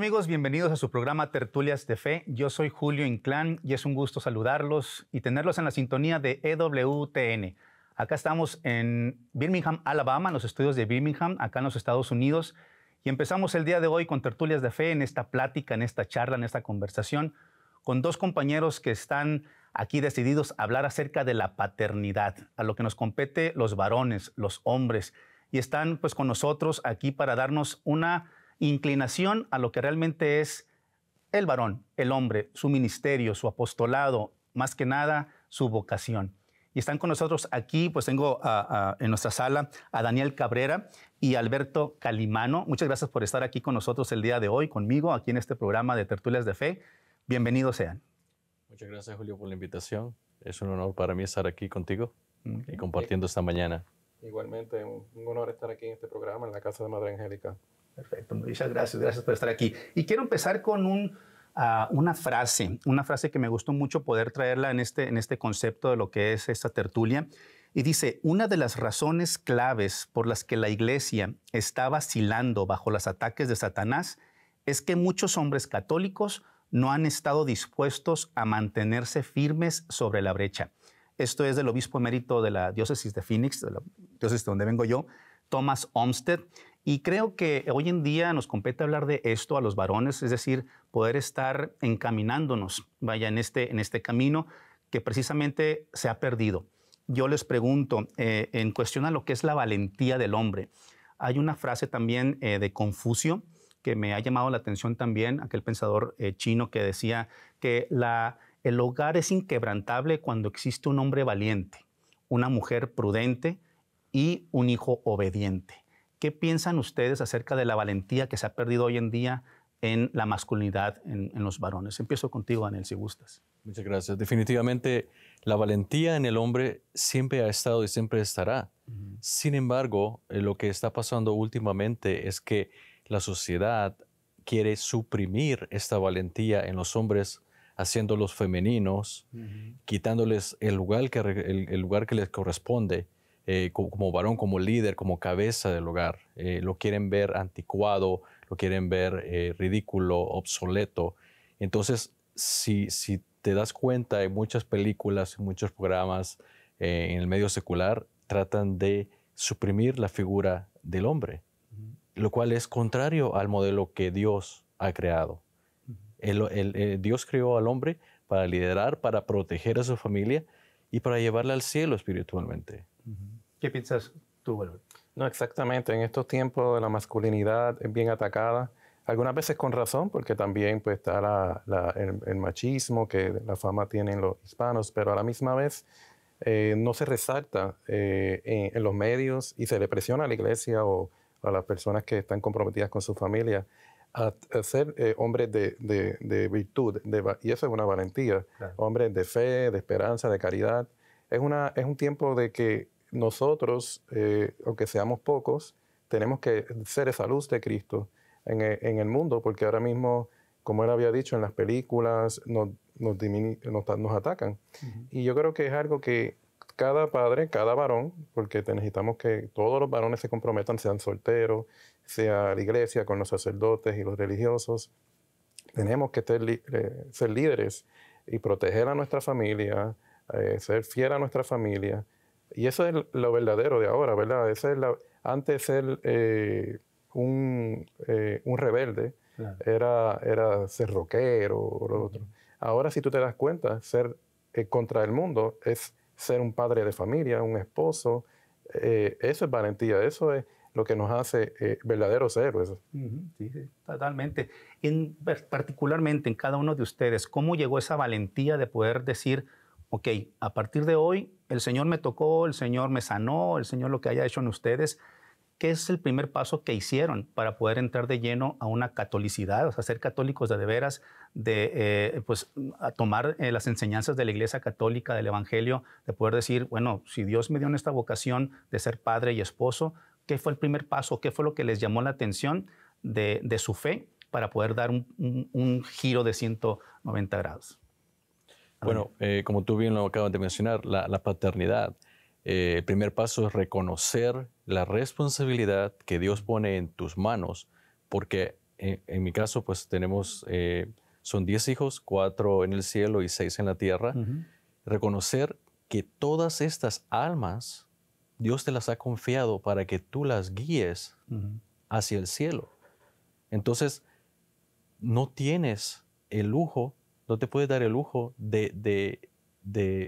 amigos? Bienvenidos a su programa Tertulias de Fe. Yo soy Julio Inclán y es un gusto saludarlos y tenerlos en la sintonía de EWTN. Acá estamos en Birmingham, Alabama, en los estudios de Birmingham, acá en los Estados Unidos. Y empezamos el día de hoy con Tertulias de Fe en esta plática, en esta charla, en esta conversación, con dos compañeros que están aquí decididos a hablar acerca de la paternidad, a lo que nos compete los varones, los hombres. Y están pues con nosotros aquí para darnos una inclinación a lo que realmente es el varón, el hombre, su ministerio, su apostolado, más que nada su vocación. Y están con nosotros aquí, pues tengo en nuestra sala a Daniel Cabrera y Alberto Calimano. Muchas gracias por estar aquí con nosotros el día de hoy, conmigo, aquí en este programa de Tertulias de Fe. Bienvenidos sean. Muchas gracias, Julio, por la invitación. Es un honor para mí estar aquí contigo mm. y compartiendo eh, esta mañana. Igualmente, un honor estar aquí en este programa, en la Casa de Madre Angélica. Perfecto, muchas gracias, gracias por estar aquí. Y quiero empezar con ah, una frase, una frase que me gustó mucho poder traerla en este, en este concepto de lo que es esta tertulia. Y dice, una de las razones claves por las que la iglesia está vacilando bajo los ataques de Satanás es que muchos hombres católicos no han estado dispuestos a mantenerse firmes sobre la brecha. Esto es del obispo emérito de la diócesis de Phoenix, de la diócesis donde vengo yo, Thomas Olmsted, y creo que hoy en día nos compete hablar de esto a los varones, es decir, poder estar encaminándonos, vaya, en este, en este camino que precisamente se ha perdido. Yo les pregunto, eh, en cuestión a lo que es la valentía del hombre, hay una frase también eh, de Confucio que me ha llamado la atención también, aquel pensador eh, chino que decía que el hogar es inquebrantable cuando existe un hombre valiente, una mujer prudente y un hijo obediente. ¿Qué piensan ustedes acerca de la valentía que se ha perdido hoy en día en la masculinidad en, los varones? Empiezo contigo, Daniel, si gustas. Muchas gracias. Definitivamente, la valentía en el hombre siempre ha estado y siempre estará. Sin embargo, eh, lo que está pasando últimamente es que la sociedad quiere suprimir esta valentía en los hombres haciéndolos femeninos, quitándoles el lugar, que, el lugar que les corresponde eh, como, varón, como líder, como cabeza del hogar. Eh, lo quieren ver anticuado, lo quieren ver eh, ridículo, obsoleto. Entonces, si, te das cuenta, en muchas películas, muchos programas en el medio secular, tratan de suprimir la figura del hombre, lo cual es contrario al modelo que Dios ha creado. Dios creó al hombre para liderar, para proteger a su familia y para llevarla al cielo espiritualmente. ¿Qué piensas tú, Valor? No, exactamente. En estos tiempos la masculinidad es bien atacada. Algunas veces con razón, porque también pues, está el, machismo que la fama tienen los hispanos, pero a la misma vez eh, no se resalta eh, en, los medios y se le presiona a la iglesia o a las personas que están comprometidas con su familia a, ser eh, hombres de, virtud, y eso es una valentía, hombres de fe, de esperanza, de caridad es, una, es un tiempo de que nosotros, eh, aunque seamos pocos, tenemos que ser esa luz de Cristo e, en, el mundo, porque ahora mismo, como él había dicho, en las películas nos, nos, atacan. Y yo creo que es algo que cada padre, cada varón, porque necesitamos que todos los varones se comprometan, sean solteros, sea la iglesia, con los sacerdotes y los religiosos, tenemos que eh, ser líderes y proteger a nuestra familia, eh, ser fiel a nuestra familia. Y eso es lo verdadero de ahora, ¿verdad? Ese antes ser eh, eh, un, rebelde era, era ser rockero o lo otro. Ahora, si tú te das cuenta, ser contra el mundo es ser un padre de familia, un esposo. eso es valentía, eso es lo que nos hace verdaderos héroes. sí, sí, totalmente. En, particularmente en cada uno de ustedes, ¿cómo llegó esa valentía de poder decir, ok, a partir de hoy el Señor me tocó, el Señor me sanó, el Señor lo que haya hecho en ustedes, ¿qué es el primer paso que hicieron para poder entrar de lleno a una catolicidad, o sea, ser católicos de, veras, de eh, pues, a tomar eh, las enseñanzas de la Iglesia Católica, del Evangelio, de poder decir, bueno, si Dios me dio en esta vocación de ser padre y esposo, ¿qué fue el primer paso? ¿Qué fue lo que les llamó la atención de, su fe para poder dar un giro de 190 grados? Bueno, eh, como tú bien lo acabas de mencionar, la, paternidad. Eh, el primer paso es reconocer la responsabilidad que Dios pone en tus manos, porque eh, en, mi caso, pues tenemos, son 10 hijos, cuatro en el cielo y seis en la tierra. Reconocer que todas estas almas, Dios te las ha confiado para que tú las guíes hacia el cielo. Entonces, no tienes el lujo no te puedes dar el lujo de,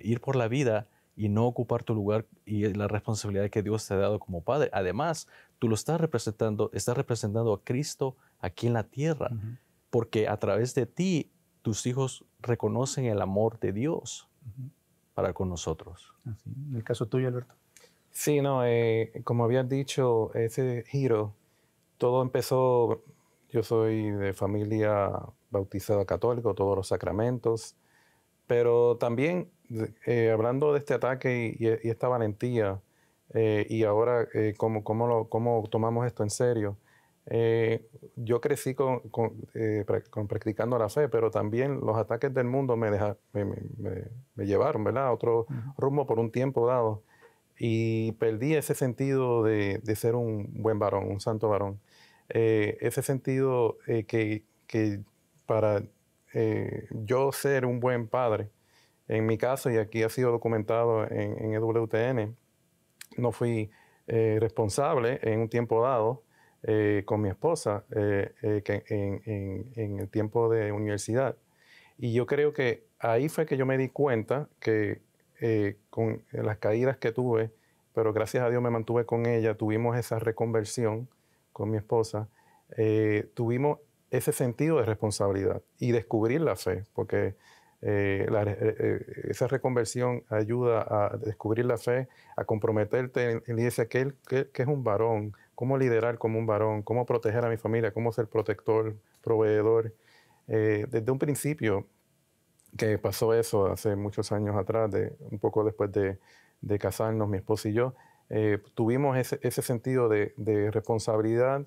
ir por la vida y no ocupar tu lugar y la responsabilidad que Dios te ha dado como padre. Además, tú lo estás representando, estás representando a Cristo aquí en la tierra, porque a través de ti tus hijos reconocen el amor de Dios para con nosotros. En el caso tuyo, Alberto. Sí, no, eh, como habías dicho, ese giro, todo empezó, yo soy de familia bautizado católico, todos los sacramentos. Pero también, eh, hablando de este ataque y, esta valentía, eh, y ahora eh, cómo, cómo, lo, cómo, tomamos esto en serio, yo crecí con, con, practicando la fe, pero también los ataques del mundo me, me, me, me, llevaron ¿verdad? a otro rumbo por un tiempo dado. Y perdí ese sentido de, de ser un buen varón, un santo varón. ese sentido que, que para eh, yo ser un buen padre. En mi caso, y aquí ha sido documentado en, en EWTN, no fui eh, responsable en un tiempo dado eh, con mi esposa en, en, en, el tiempo de universidad. Y yo creo que ahí fue que yo me di cuenta que con las caídas que tuve, pero gracias a Dios me mantuve con ella, tuvimos esa reconversión con mi esposa, tuvimos ese sentido de responsabilidad y descubrir la fe, porque eh, eh, eh, esa reconversión ayuda a descubrir la fe, a comprometerte en dice que, que, es un varón, cómo liderar como un varón, cómo proteger a mi familia, cómo ser protector, proveedor. desde un principio que pasó eso hace muchos años atrás, de, un poco después de, de casarnos mi esposo y yo, tuvimos ese, ese sentido de, de responsabilidad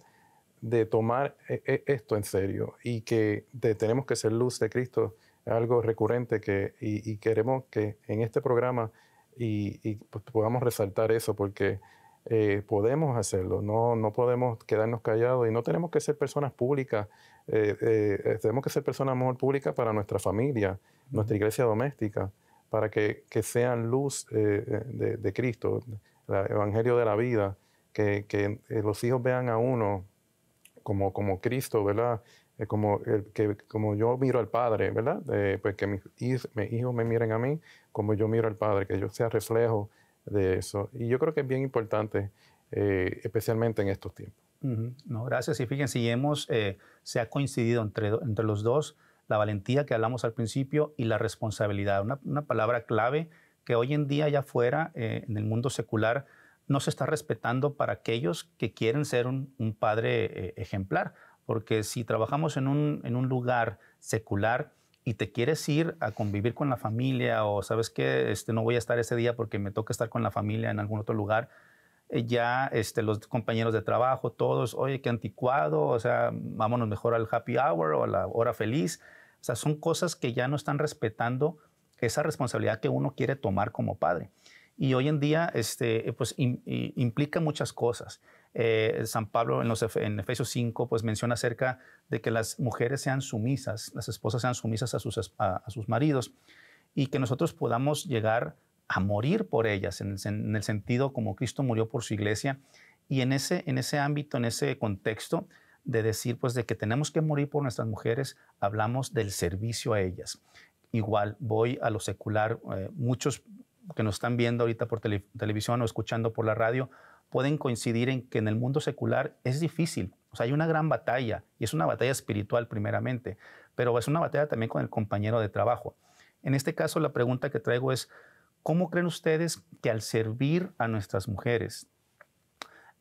de tomar eh, eh, esto en serio y que tenemos que ser luz de Cristo, algo recurrente que, y, queremos que en este programa y, pues, podamos resaltar eso porque eh, podemos hacerlo, no, no podemos quedarnos callados y no tenemos que ser personas públicas, tenemos que ser personas mejor públicas para nuestra familia, nuestra iglesia doméstica, para que, que sean luz de, Cristo, el Evangelio de la vida, que, que los hijos vean a uno como, como Cristo, ¿verdad? Eh, como, el, que, como yo miro al Padre, ¿verdad? Eh, pues que mis, hijos me miren a mí como yo miro al Padre, que yo sea reflejo de eso. Y yo creo que es bien importante, eh, especialmente en estos tiempos. No, gracias. Y fíjense, hemos, se ha coincidido entre, entre los dos la valentía que hablamos al principio y la responsabilidad, una, una palabra clave que hoy en día allá afuera, en el mundo secular, no se está respetando para aquellos que quieren ser un, padre eh, ejemplar. Porque si trabajamos en un, lugar secular, y te quieres ir a convivir con la familia o sabes que este, no voy a estar ese día porque me toca estar con la familia en algún otro lugar, eh, ya este, los compañeros de trabajo, todos, oye, qué anticuado, o sea, vámonos mejor al happy hour o a la hora feliz. O sea, son cosas que ya no están respetando esa responsabilidad que uno quiere tomar como padre y hoy en día este, pues, implica muchas cosas. Eh, San Pablo en, los, en Efesios 5 pues, menciona acerca de que las mujeres sean sumisas, las esposas sean sumisas a sus, a, sus maridos y que nosotros podamos llegar a morir por ellas, en el, sentido como Cristo murió por su iglesia. Y en ese, en ese ámbito, en ese contexto de decir pues de que tenemos que morir por nuestras mujeres, hablamos del servicio a ellas. Igual voy a lo secular, eh, muchos que nos están viendo ahorita por televisión o escuchando por la radio pueden coincidir en que en el mundo secular es difícil. O sea, hay una gran batalla y es una batalla espiritual primeramente, pero es una batalla también con el compañero de trabajo. En este caso, la pregunta que traigo es, ¿cómo creen ustedes que al servir a nuestras mujeres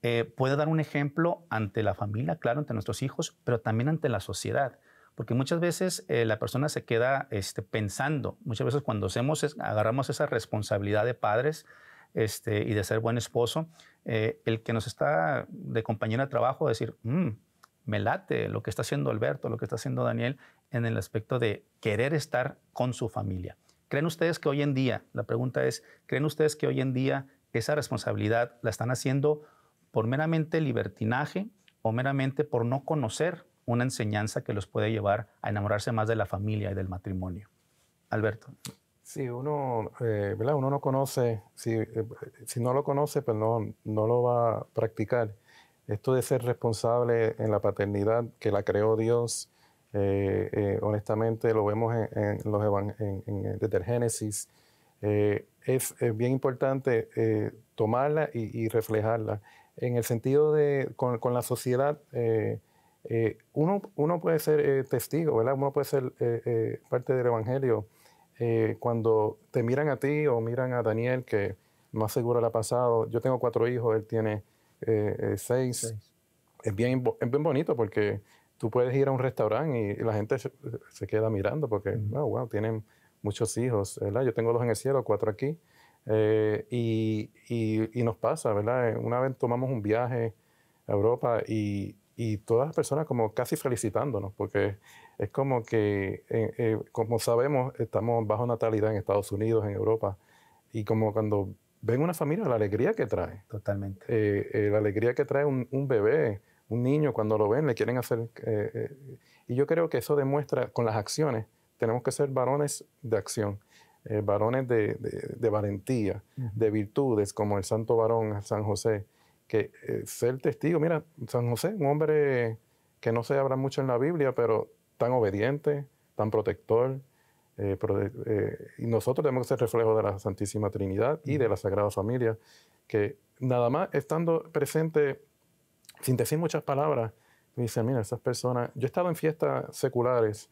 eh, puede dar un ejemplo ante la familia, claro, ante nuestros hijos, pero también ante la sociedad? porque muchas veces eh, la persona se queda este, pensando, muchas veces cuando hacemos agarramos esa responsabilidad de padres este, y de ser buen esposo, eh, el que nos está de compañero de trabajo decir, mm, me late lo que está haciendo Alberto, lo que está haciendo Daniel, en el aspecto de querer estar con su familia. ¿Creen ustedes que hoy en día, la pregunta es, ¿creen ustedes que hoy en día esa responsabilidad la están haciendo por meramente libertinaje o meramente por no conocer una enseñanza que los puede llevar a enamorarse más de la familia y del matrimonio. Alberto. Sí, uno, eh, uno no conoce, eh, si, no lo conoce, pues no, lo va a practicar. Esto de ser responsable en la paternidad que la creó Dios, eh, honestamente lo vemos en, los desde el Génesis, es, bien importante tomarla y, reflejarla. En el sentido de, con la sociedad, eh, uno, uno, puede ser eh, testigo, ¿verdad? Uno puede ser eh, parte del Evangelio cuando te miran a ti o miran a Daniel, que más seguro le ha pasado. Yo tengo cuatro hijos, él tiene seis. Es, bien, bien bonito porque tú puedes ir a un restaurante y, la gente se, queda mirando porque, wow, tienen muchos hijos, Yo tengo dos en el cielo, cuatro aquí. Y, y nos pasa, ¿verdad? Una vez tomamos un viaje a Europa y y todas las personas como casi felicitándonos, porque es como que, eh, eh, como sabemos, estamos bajo natalidad en Estados Unidos, en Europa, y como cuando ven una familia, la alegría que trae. Totalmente. Eh, la alegría que trae un, bebé, un niño, cuando lo ven, le quieren hacer... y yo creo que eso demuestra con las acciones, tenemos que ser varones de acción. varones de, valentía, de virtudes, como el santo varón San José, que eh, ser testigo, mira, San José, un hombre que no se habla mucho en la Biblia, pero tan obediente, tan protector, eh, eh, y nosotros tenemos que ser reflejo de la Santísima Trinidad y de la Sagrada Familia, que nada más estando presente, sin decir muchas palabras, me dicen, mira, esas personas, yo he estado en fiestas seculares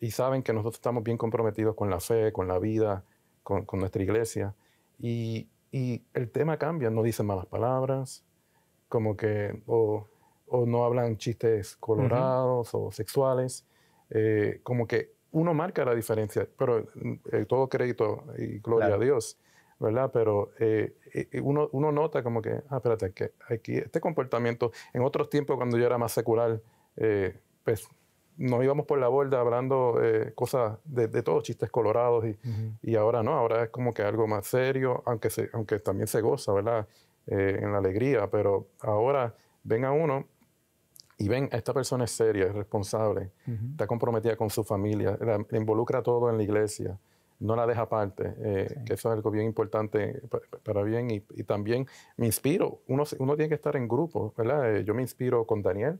y saben que nosotros estamos bien comprometidos con la fe, con la vida, con nuestra iglesia, y y el tema cambia, no dicen malas palabras, como que, o, no hablan chistes colorados o sexuales, eh, como que uno marca la diferencia, pero mm, eh, todo crédito y gloria a Dios, ¿verdad? Pero eh, uno, uno, nota como que, ah, espérate, que aquí este comportamiento, en otros tiempos cuando yo era más secular, pues nos íbamos por la borda hablando eh, cosas de, de todos, chistes colorados, y, ahora no, ahora es como que algo más serio, aunque, aunque también se goza, ¿verdad? Eh, en la alegría, pero ahora ven a uno y ven, esta persona es seria, es responsable, está comprometida con su familia, involucra todo en la iglesia, no la deja aparte, eh, que eso es algo bien importante para, bien, y, también me inspiro, uno, uno tiene que estar en grupo, ¿verdad? yo me inspiro con Daniel,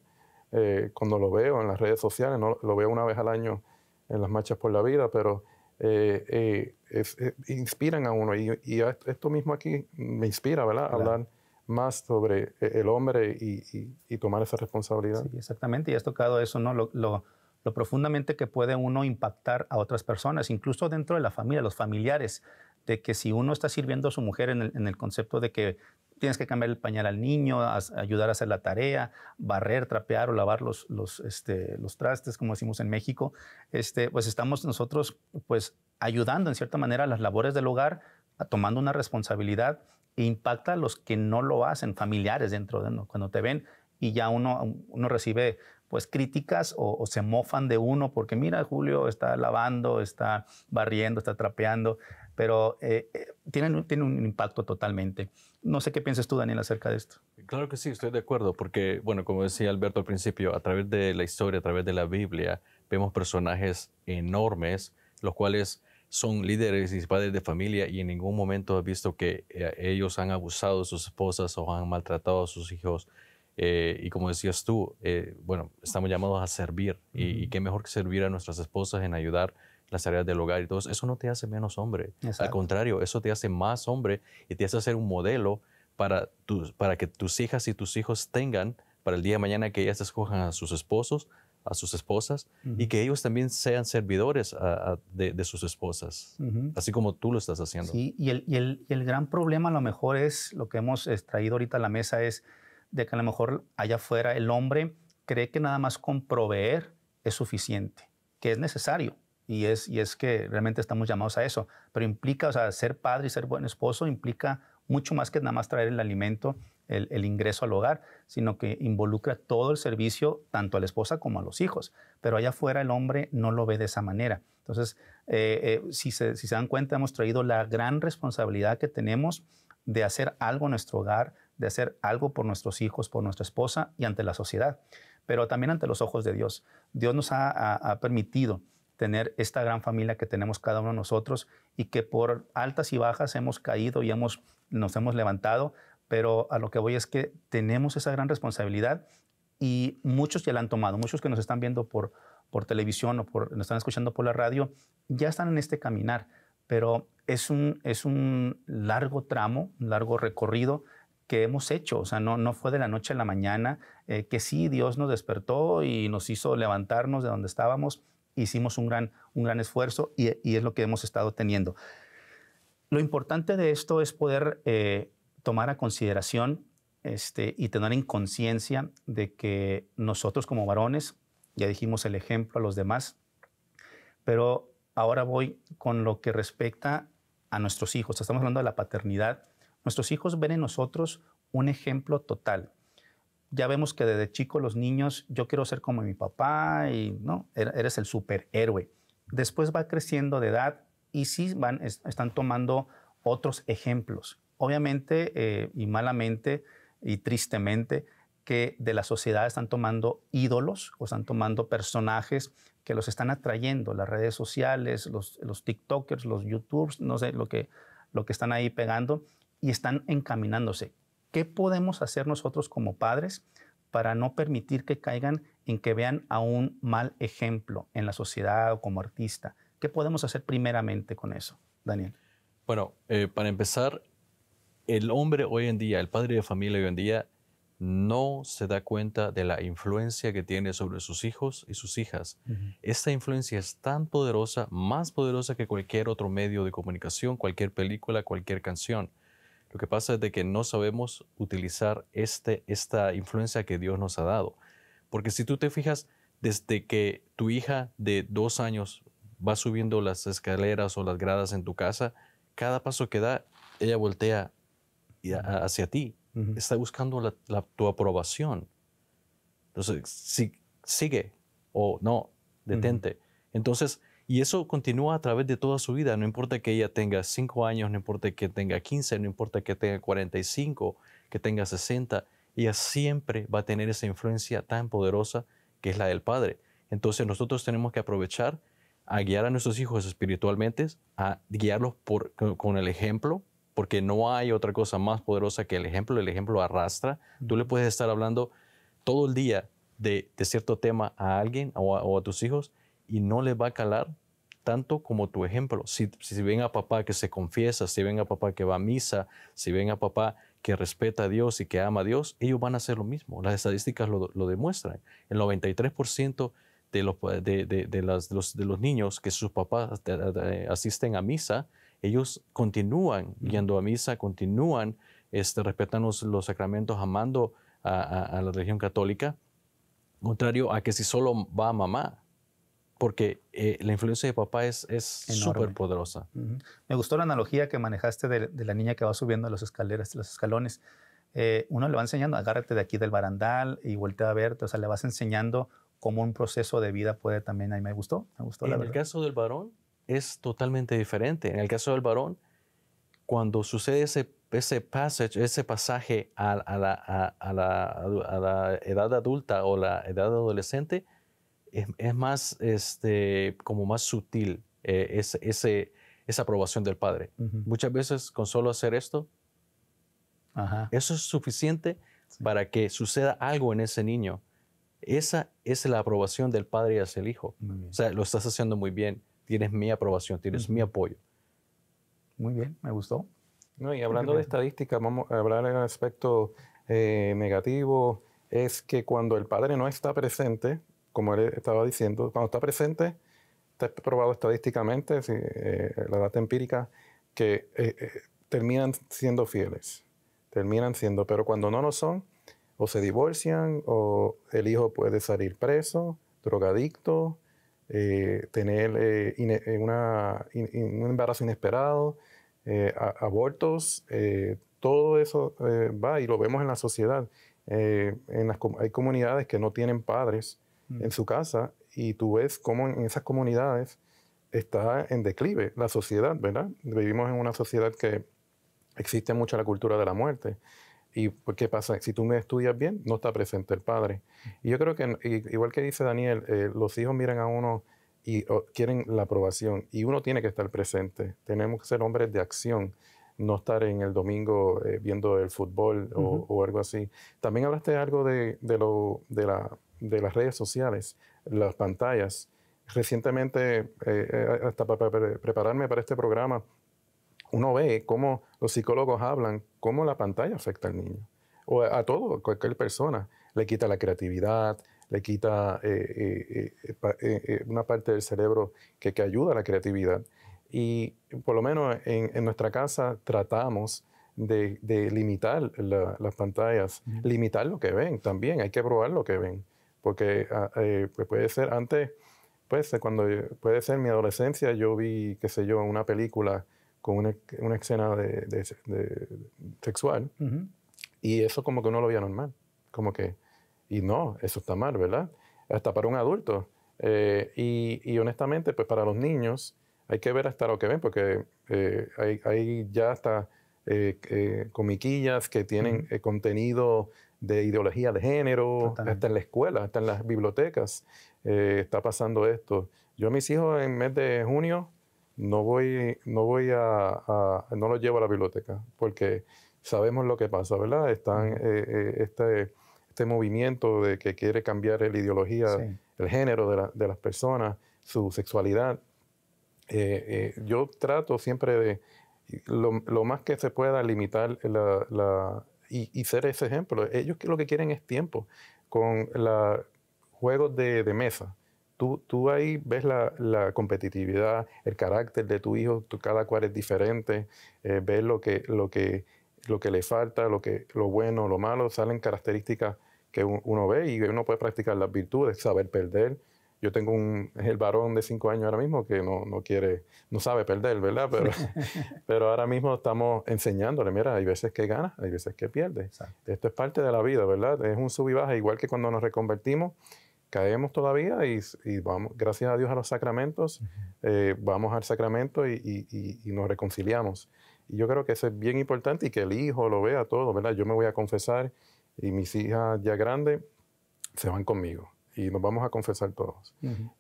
eh, cuando lo veo en las redes sociales, no, lo veo una vez al año en las marchas por la vida, pero eh, eh, inspiran a uno. Y, esto mismo aquí me inspira, ¿verdad? Hablar más sobre e-, el hombre y, tomar esa responsabilidad. Sí, exactamente. Y has tocado eso, ¿no? lo profundamente que puede uno impactar a otras personas, incluso dentro de la familia, los familiares de que si uno está sirviendo a su mujer en el, concepto de que tienes que cambiar el pañal al niño, ayudar a hacer la tarea, barrer, trapear o lavar los, los, este, los trastes, como decimos en México, este, pues estamos nosotros pues ayudando en cierta manera a las labores del hogar, tomando una responsabilidad e impacta a los que no lo hacen, familiares dentro de uno, cuando te ven y ya uno, uno recibe pues críticas o, se mofan de uno porque mira, Julio está lavando, está barriendo, está trapeando pero eh, eh, tiene un impacto totalmente. No sé qué piensas tú, Daniel, acerca de esto. Claro que sí, estoy de acuerdo, porque, bueno, como decía Alberto al principio, a través de la historia, a través de la Biblia, vemos personajes enormes, los cuales son líderes y padres de familia y en ningún momento has visto que eh, ellos han abusado de sus esposas o han maltratado a sus hijos. y como decías tú, bueno, estamos llamados a servir y, y qué mejor que servir a nuestras esposas en ayudar las tareas del hogar y todo eso, no te hace menos hombre. Al contrario, eso te hace más hombre y te hace ser un modelo para, para que tus hijas y tus hijos tengan para el día de mañana que ellas escojan a sus esposos, a sus esposas, y que ellos también sean servidores de, sus esposas, así como tú lo estás haciendo. y el, y el, gran problema a lo mejor es, lo que hemos extraído ahorita a la mesa es de que a lo mejor allá afuera el hombre cree que nada más con proveer es suficiente, que es necesario, y es, y es que realmente estamos llamados a eso. Pero implica, o sea, ser padre y ser buen esposo implica mucho más que nada más traer el alimento, el, ingreso al hogar, sino que involucra todo el servicio, tanto a la esposa como a los hijos. Pero allá afuera el hombre no lo ve de esa manera. Entonces, eh, eh, si, se, si dan cuenta, hemos traído la gran responsabilidad que tenemos de hacer algo en nuestro hogar, de hacer algo por nuestros hijos, por nuestra esposa y ante la sociedad, pero también ante los ojos de Dios. Dios nos ha permitido tener esta gran familia que tenemos cada uno de nosotros y que por altas y bajas hemos caído y hemos, nos hemos levantado, pero a lo que voy es que tenemos esa gran responsabilidad y muchos ya la han tomado, muchos que nos están viendo por, por televisión o por, nos están escuchando por la radio, ya están en este caminar, pero es un, es un largo tramo, un largo recorrido que hemos hecho, o sea, no, no fue de la noche a la mañana, eh, que sí, Dios nos despertó y nos hizo levantarnos de donde estábamos, hicimos un gran, un gran esfuerzo y, es lo que hemos estado teniendo. Lo importante de esto es poder eh, tomar a consideración este, y tener en conciencia de que nosotros como varones, ya dijimos el ejemplo a los demás, pero ahora voy con lo que respecta a nuestros hijos. Estamos hablando de la paternidad. Nuestros hijos ven en nosotros un ejemplo total ya vemos que desde chico los niños, yo quiero ser como mi papá y no, eres el superhéroe. Después va creciendo de edad y sí van, están tomando otros ejemplos. Obviamente eh, y malamente y tristemente que de la sociedad están tomando ídolos o están tomando personajes que los están atrayendo, las redes sociales, los, los TikTokers, los YouTubers, no sé, lo que, lo que están ahí pegando y están encaminándose. ¿Qué podemos hacer nosotros como padres para no permitir que caigan en que vean a un mal ejemplo en la sociedad o como artista? ¿Qué podemos hacer primeramente con eso, Daniel? Bueno, eh, para empezar, el hombre hoy en día, el padre de familia hoy en día, no se da cuenta de la influencia que tiene sobre sus hijos y sus hijas. Esta influencia es tan poderosa, más poderosa que cualquier otro medio de comunicación, cualquier película, cualquier canción. Lo que pasa es de que no sabemos utilizar este, esta influencia que Dios nos ha dado. Porque si tú te fijas, desde que tu hija de dos años va subiendo las escaleras o las gradas en tu casa, cada paso que da, ella voltea hacia ti. Está buscando tu aprobación. Entonces, si, sigue o no, detente. Entonces, y eso continúa a través de toda su vida, no importa que ella tenga 5 años, no importa que tenga 15, no importa que tenga 45, que tenga 60, ella siempre va a tener esa influencia tan poderosa que es la del Padre. Entonces nosotros tenemos que aprovechar a guiar a nuestros hijos espiritualmente, a guiarlos con el ejemplo, porque no hay otra cosa más poderosa que el ejemplo, el ejemplo arrastra. Tú le puedes estar hablando todo el día de, cierto tema a alguien o a tus hijos y no le va a calar tanto como tu ejemplo. Si, si ven a papá que se confiesa, si ven a papá que va a misa, si ven a papá que respeta a Dios y que ama a Dios, ellos van a hacer lo mismo. Las estadísticas lo, demuestran. El 93% de los, de, de, los, niños que sus papás eh, eh, asisten a misa, ellos continúan yendo a misa, continúan este, respetando los, sacramentos, amando a, la religión católica, contrario a que si solo va mamá, porque eh, la influencia de papá es súper poderosa. Me gustó la analogía que manejaste de, la niña que va subiendo las escaleras, los escalones. Eh, uno le va enseñando, agárrate de aquí del barandal y voltea a verte, o sea, le vas enseñando cómo un proceso de vida puede también, ahí me gustó, me gustó. En el caso del varón es totalmente diferente. En el caso del varón, cuando sucede ese, ese, passage, ese pasaje a, la, edad adulta o la edad adolescente, es, más, este, como más sutil eh, es, ese, esa aprobación del Padre. Muchas veces con solo hacer esto, eso es suficiente para que suceda algo en ese niño. Esa es la aprobación del Padre hacia el Hijo. O sea, lo estás haciendo muy bien, tienes mi aprobación, tienes mi apoyo. Muy bien, me gustó. No, y hablando de estadística, vamos a hablar el aspecto eh, negativo, es que cuando el padre no está presente, como él estaba diciendo, cuando está presente, está probado estadísticamente, eh, la data empírica, que eh, eh, terminan siendo fieles, terminan siendo, pero cuando no lo son, o se divorcian, o el hijo puede salir preso, drogadicto, tener un embarazo inesperado, abortos, todo eso va y lo vemos en la sociedad. hay comunidades que no tienen padres en su casa y tú ves cómo en esas comunidades está en declive la sociedad, ¿verdad? Vivimos en una sociedad que existe mucho la cultura de la muerte. ¿Y qué pasa? Si tú me estudias bien, no está presente el padre. Y yo creo que, igual que dice Daniel, eh, los hijos miran a uno y quieren la aprobación. Y uno tiene que estar presente. Tenemos que ser hombres de acción, no estar en el domingo eh, viendo el fútbol o, o, algo así. También hablaste algo de, de, lo, de la de las redes sociales, las pantallas. Recientemente, eh, eh, hasta para prepararme para este programa, uno ve cómo los psicólogos hablan, cómo la pantalla afecta al niño, o a, todo, cualquier persona. Le quita la creatividad, le quita eh, una parte del cerebro que, ayuda a la creatividad. Y por lo menos en, nuestra casa tratamos de, limitar las pantallas, limitar lo que ven también, hay que probar lo que ven porque ah, eh, pues puede ser antes, pues cuando puede ser en mi adolescencia, yo vi, qué sé yo, una película con una, escena de, sexual y eso como que no lo veía normal, como que, y no, eso está mal, ¿verdad? Hasta para un adulto. Eh, y, honestamente, pues para los niños hay que ver hasta lo que ven, porque eh, hay, ya hasta comiquillas que tienen contenido de ideología de género, está en la escuela, está en las bibliotecas, eh, está pasando esto. Yo a mis hijos en mes de junio no voy, no voy a, no los llevo a la biblioteca, porque sabemos lo que pasa, ¿verdad? Están eh, eh, este, este, movimiento de que quiere cambiar la ideología, el género de, la, de, las personas, su sexualidad. yo trato siempre de lo, más que se pueda limitar la y, ser ese ejemplo. Ellos lo que quieren es tiempo con los juegos de, mesa. Tú, tú, ahí ves la, competitividad, el carácter de tu hijo, cada cual es diferente, eh, ves lo que, lo, que, lo que le falta, lo, que, lo bueno, lo malo, salen características que uno ve y uno puede practicar las virtudes, saber perder, yo tengo un, el varón de cinco años ahora mismo que no, quiere, no sabe perder, ¿verdad? Pero, pero ahora mismo estamos enseñándole, mira, hay veces que gana, hay veces que pierde. Esto es parte de la vida, ¿verdad? Es un sub y baja, igual que cuando nos reconvertimos, caemos todavía y, vamos, gracias a Dios a los sacramentos, eh, vamos al sacramento y, y, nos reconciliamos. Y yo creo que eso es bien importante y que el hijo lo vea todo, ¿verdad? Yo me voy a confesar y mis hijas ya grandes se van conmigo y nos vamos a confesar todos.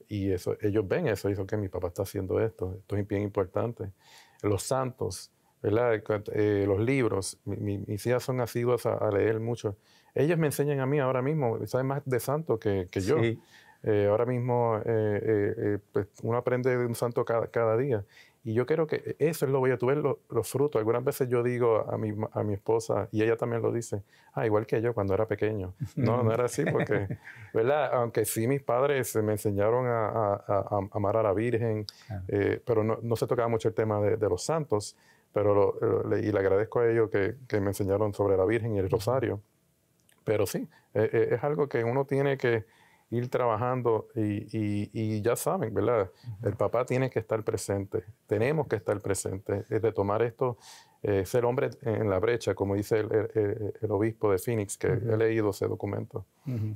Y eso, ellos ven eso, dicen que mi papá está haciendo esto, esto es bien importante. Los santos, ¿verdad? Eh, los libros, mis hijas son asiduas a, leer mucho. Ellas me enseñan a mí ahora mismo, saben más de santos que, que yo. Eh, ahora mismo eh, pues, uno aprende de un santo cada, cada día y yo creo que eso es lo a tú ves los frutos. Algunas veces yo digo a mi, a mi esposa, y ella también lo dice, ah, igual que yo cuando era pequeño. No, no era así porque, ¿verdad? Aunque sí mis padres me enseñaron a, a amar a la Virgen, eh, pero no, no, se tocaba mucho el tema de, los santos, pero y le agradezco a ellos que, me enseñaron sobre la Virgen y el rosario. Pero sí, e, e, es algo que uno tiene que ir trabajando y, ya saben, ¿verdad? El papá tiene que estar presente, tenemos que estar presente, es de tomar esto, eh, ser hombre en la brecha, como dice el, obispo de Phoenix, que he leído ese documento.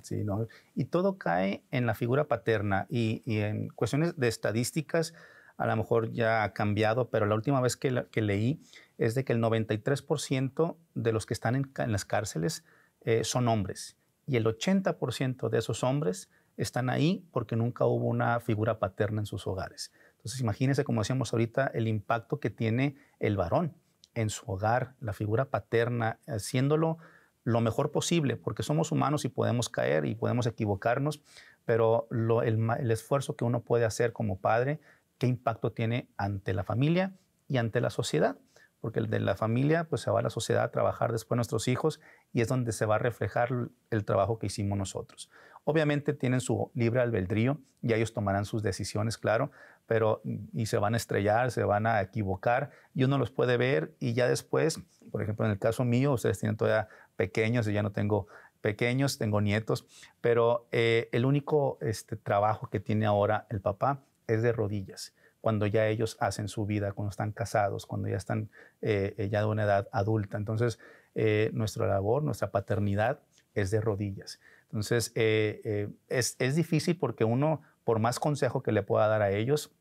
Sí, no. Y todo cae en la figura paterna y, en cuestiones de estadísticas, a lo mejor ya ha cambiado, pero la última vez que, leí es de que el 93% de los que están en, las cárceles eh, son hombres y el 80% de esos hombres están ahí porque nunca hubo una figura paterna en sus hogares. Entonces imagínense, como decíamos ahorita, el impacto que tiene el varón en su hogar, la figura paterna, haciéndolo lo mejor posible, porque somos humanos y podemos caer y podemos equivocarnos, pero el esfuerzo que uno puede hacer como padre, qué impacto tiene ante la familia y ante la sociedad porque el de la familia pues se va a la sociedad a trabajar después nuestros hijos y es donde se va a reflejar el trabajo que hicimos nosotros. Obviamente tienen su libre albedrío y ellos tomarán sus decisiones, claro, pero y se van a estrellar, se van a equivocar y uno los puede ver y ya después, por ejemplo, en el caso mío, ustedes tienen todavía pequeños y ya no tengo pequeños, tengo nietos, pero eh, el único este, trabajo que tiene ahora el papá es de rodillas cuando ya ellos hacen su vida, cuando están casados, cuando ya están eh, eh, ya de una edad adulta. Entonces, eh, nuestra labor, nuestra paternidad es de rodillas. Entonces, es, es difícil porque uno, por más consejo que le pueda dar a ellos,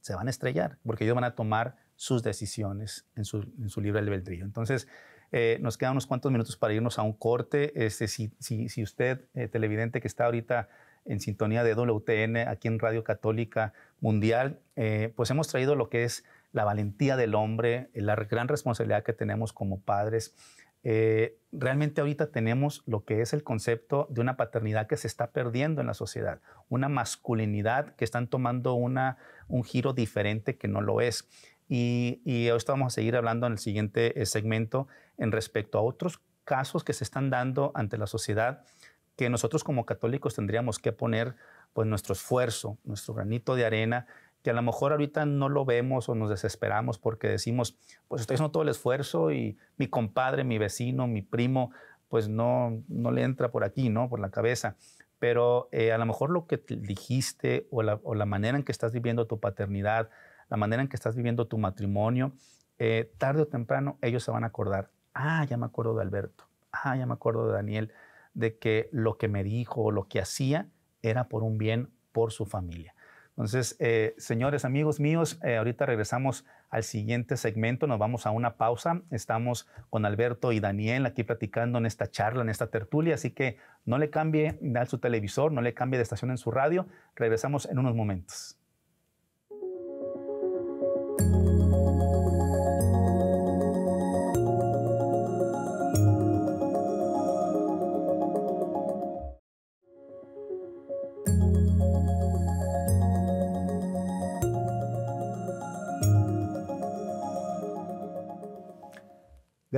se van a estrellar, porque ellos van a tomar sus decisiones en su, en su libre albedrío. Entonces, nos quedan unos cuantos minutos para irnos a un corte. Este, si, si, si usted, televidente que está ahorita en sintonía de WTN, aquí en Radio Católica Mundial, eh, pues hemos traído lo que es la valentía del hombre, eh, la gran responsabilidad que tenemos como padres. Eh, realmente ahorita tenemos lo que es el concepto de una paternidad que se está perdiendo en la sociedad, una masculinidad que están tomando una, un giro diferente que no lo es. Y, y esto vamos a seguir hablando en el siguiente segmento en respecto a otros casos que se están dando ante la sociedad que nosotros como católicos tendríamos que poner pues nuestro esfuerzo, nuestro granito de arena, que a lo mejor ahorita no lo vemos o nos desesperamos porque decimos, pues estoy haciendo todo el esfuerzo y mi compadre, mi vecino, mi primo, pues no, no le entra por aquí, ¿no? Por la cabeza. Pero eh, a lo mejor lo que dijiste o la, manera en que estás viviendo tu paternidad, la manera en que estás viviendo tu matrimonio, eh, tarde o temprano ellos se van a acordar. Ah, ya me acuerdo de Alberto. Ah, ya me acuerdo de Daniel de que lo que me dijo o lo que hacía era por un bien por su familia. Entonces, eh, señores, amigos míos, eh, ahorita regresamos al siguiente segmento, nos vamos a una pausa. Estamos con Alberto y Daniel aquí platicando en esta charla, en esta tertulia, así que no le cambie su televisor, no le cambie de estación en su radio. Regresamos en unos momentos.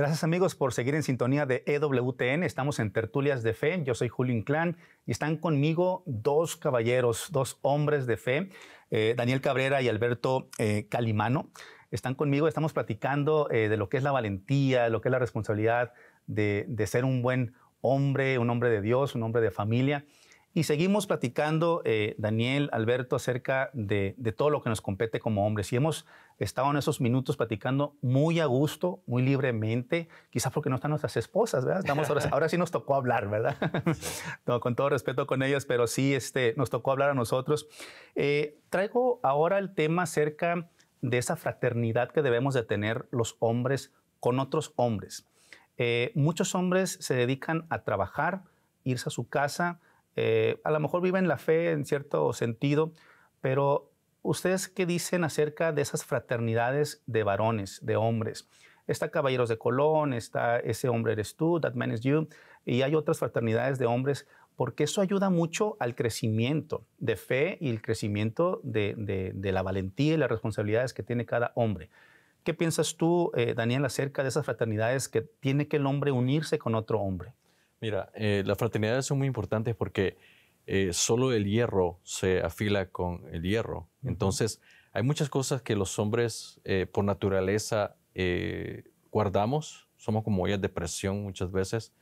Gracias amigos por seguir en sintonía de EWTN. Estamos en Tertulias de Fe. Yo soy Julio Inclán y están conmigo dos caballeros, dos hombres de fe, eh, Daniel Cabrera y Alberto eh, Calimano. Están conmigo, estamos platicando eh, de lo que es la valentía, lo que es la responsabilidad de ser un buen hombre, un hombre de Dios, un hombre de familia. Y seguimos platicando, eh, Daniel, Alberto, acerca de, todo lo que nos compete como hombres. Y hemos estado en esos minutos platicando muy a gusto, muy libremente, quizás porque no están nuestras esposas, ¿verdad? Estamos ahora, sí nos tocó hablar, ¿verdad? con todo respeto con ellas, pero sí este, nos tocó hablar a nosotros. Eh, traigo ahora el tema acerca de esa fraternidad que debemos de tener los hombres con otros hombres. Eh, muchos hombres se dedican a trabajar, irse a su casa, eh, a lo mejor viven la fe en cierto sentido, pero ustedes qué dicen acerca de esas fraternidades de varones, de hombres. Está Caballeros de Colón, está Ese hombre eres tú, That Man is You, y hay otras fraternidades de hombres, porque eso ayuda mucho al crecimiento de fe y el crecimiento de, la valentía y las responsabilidades que tiene cada hombre. ¿Qué piensas tú, eh, Daniel, acerca de esas fraternidades que tiene que el hombre unirse con otro hombre? Mira, eh, las fraternidades son muy importantes porque eh, solo el hierro se afila con el hierro. Entonces, hay muchas cosas que los hombres eh, por naturaleza guardamos, somos como ellas de presión muchas veces,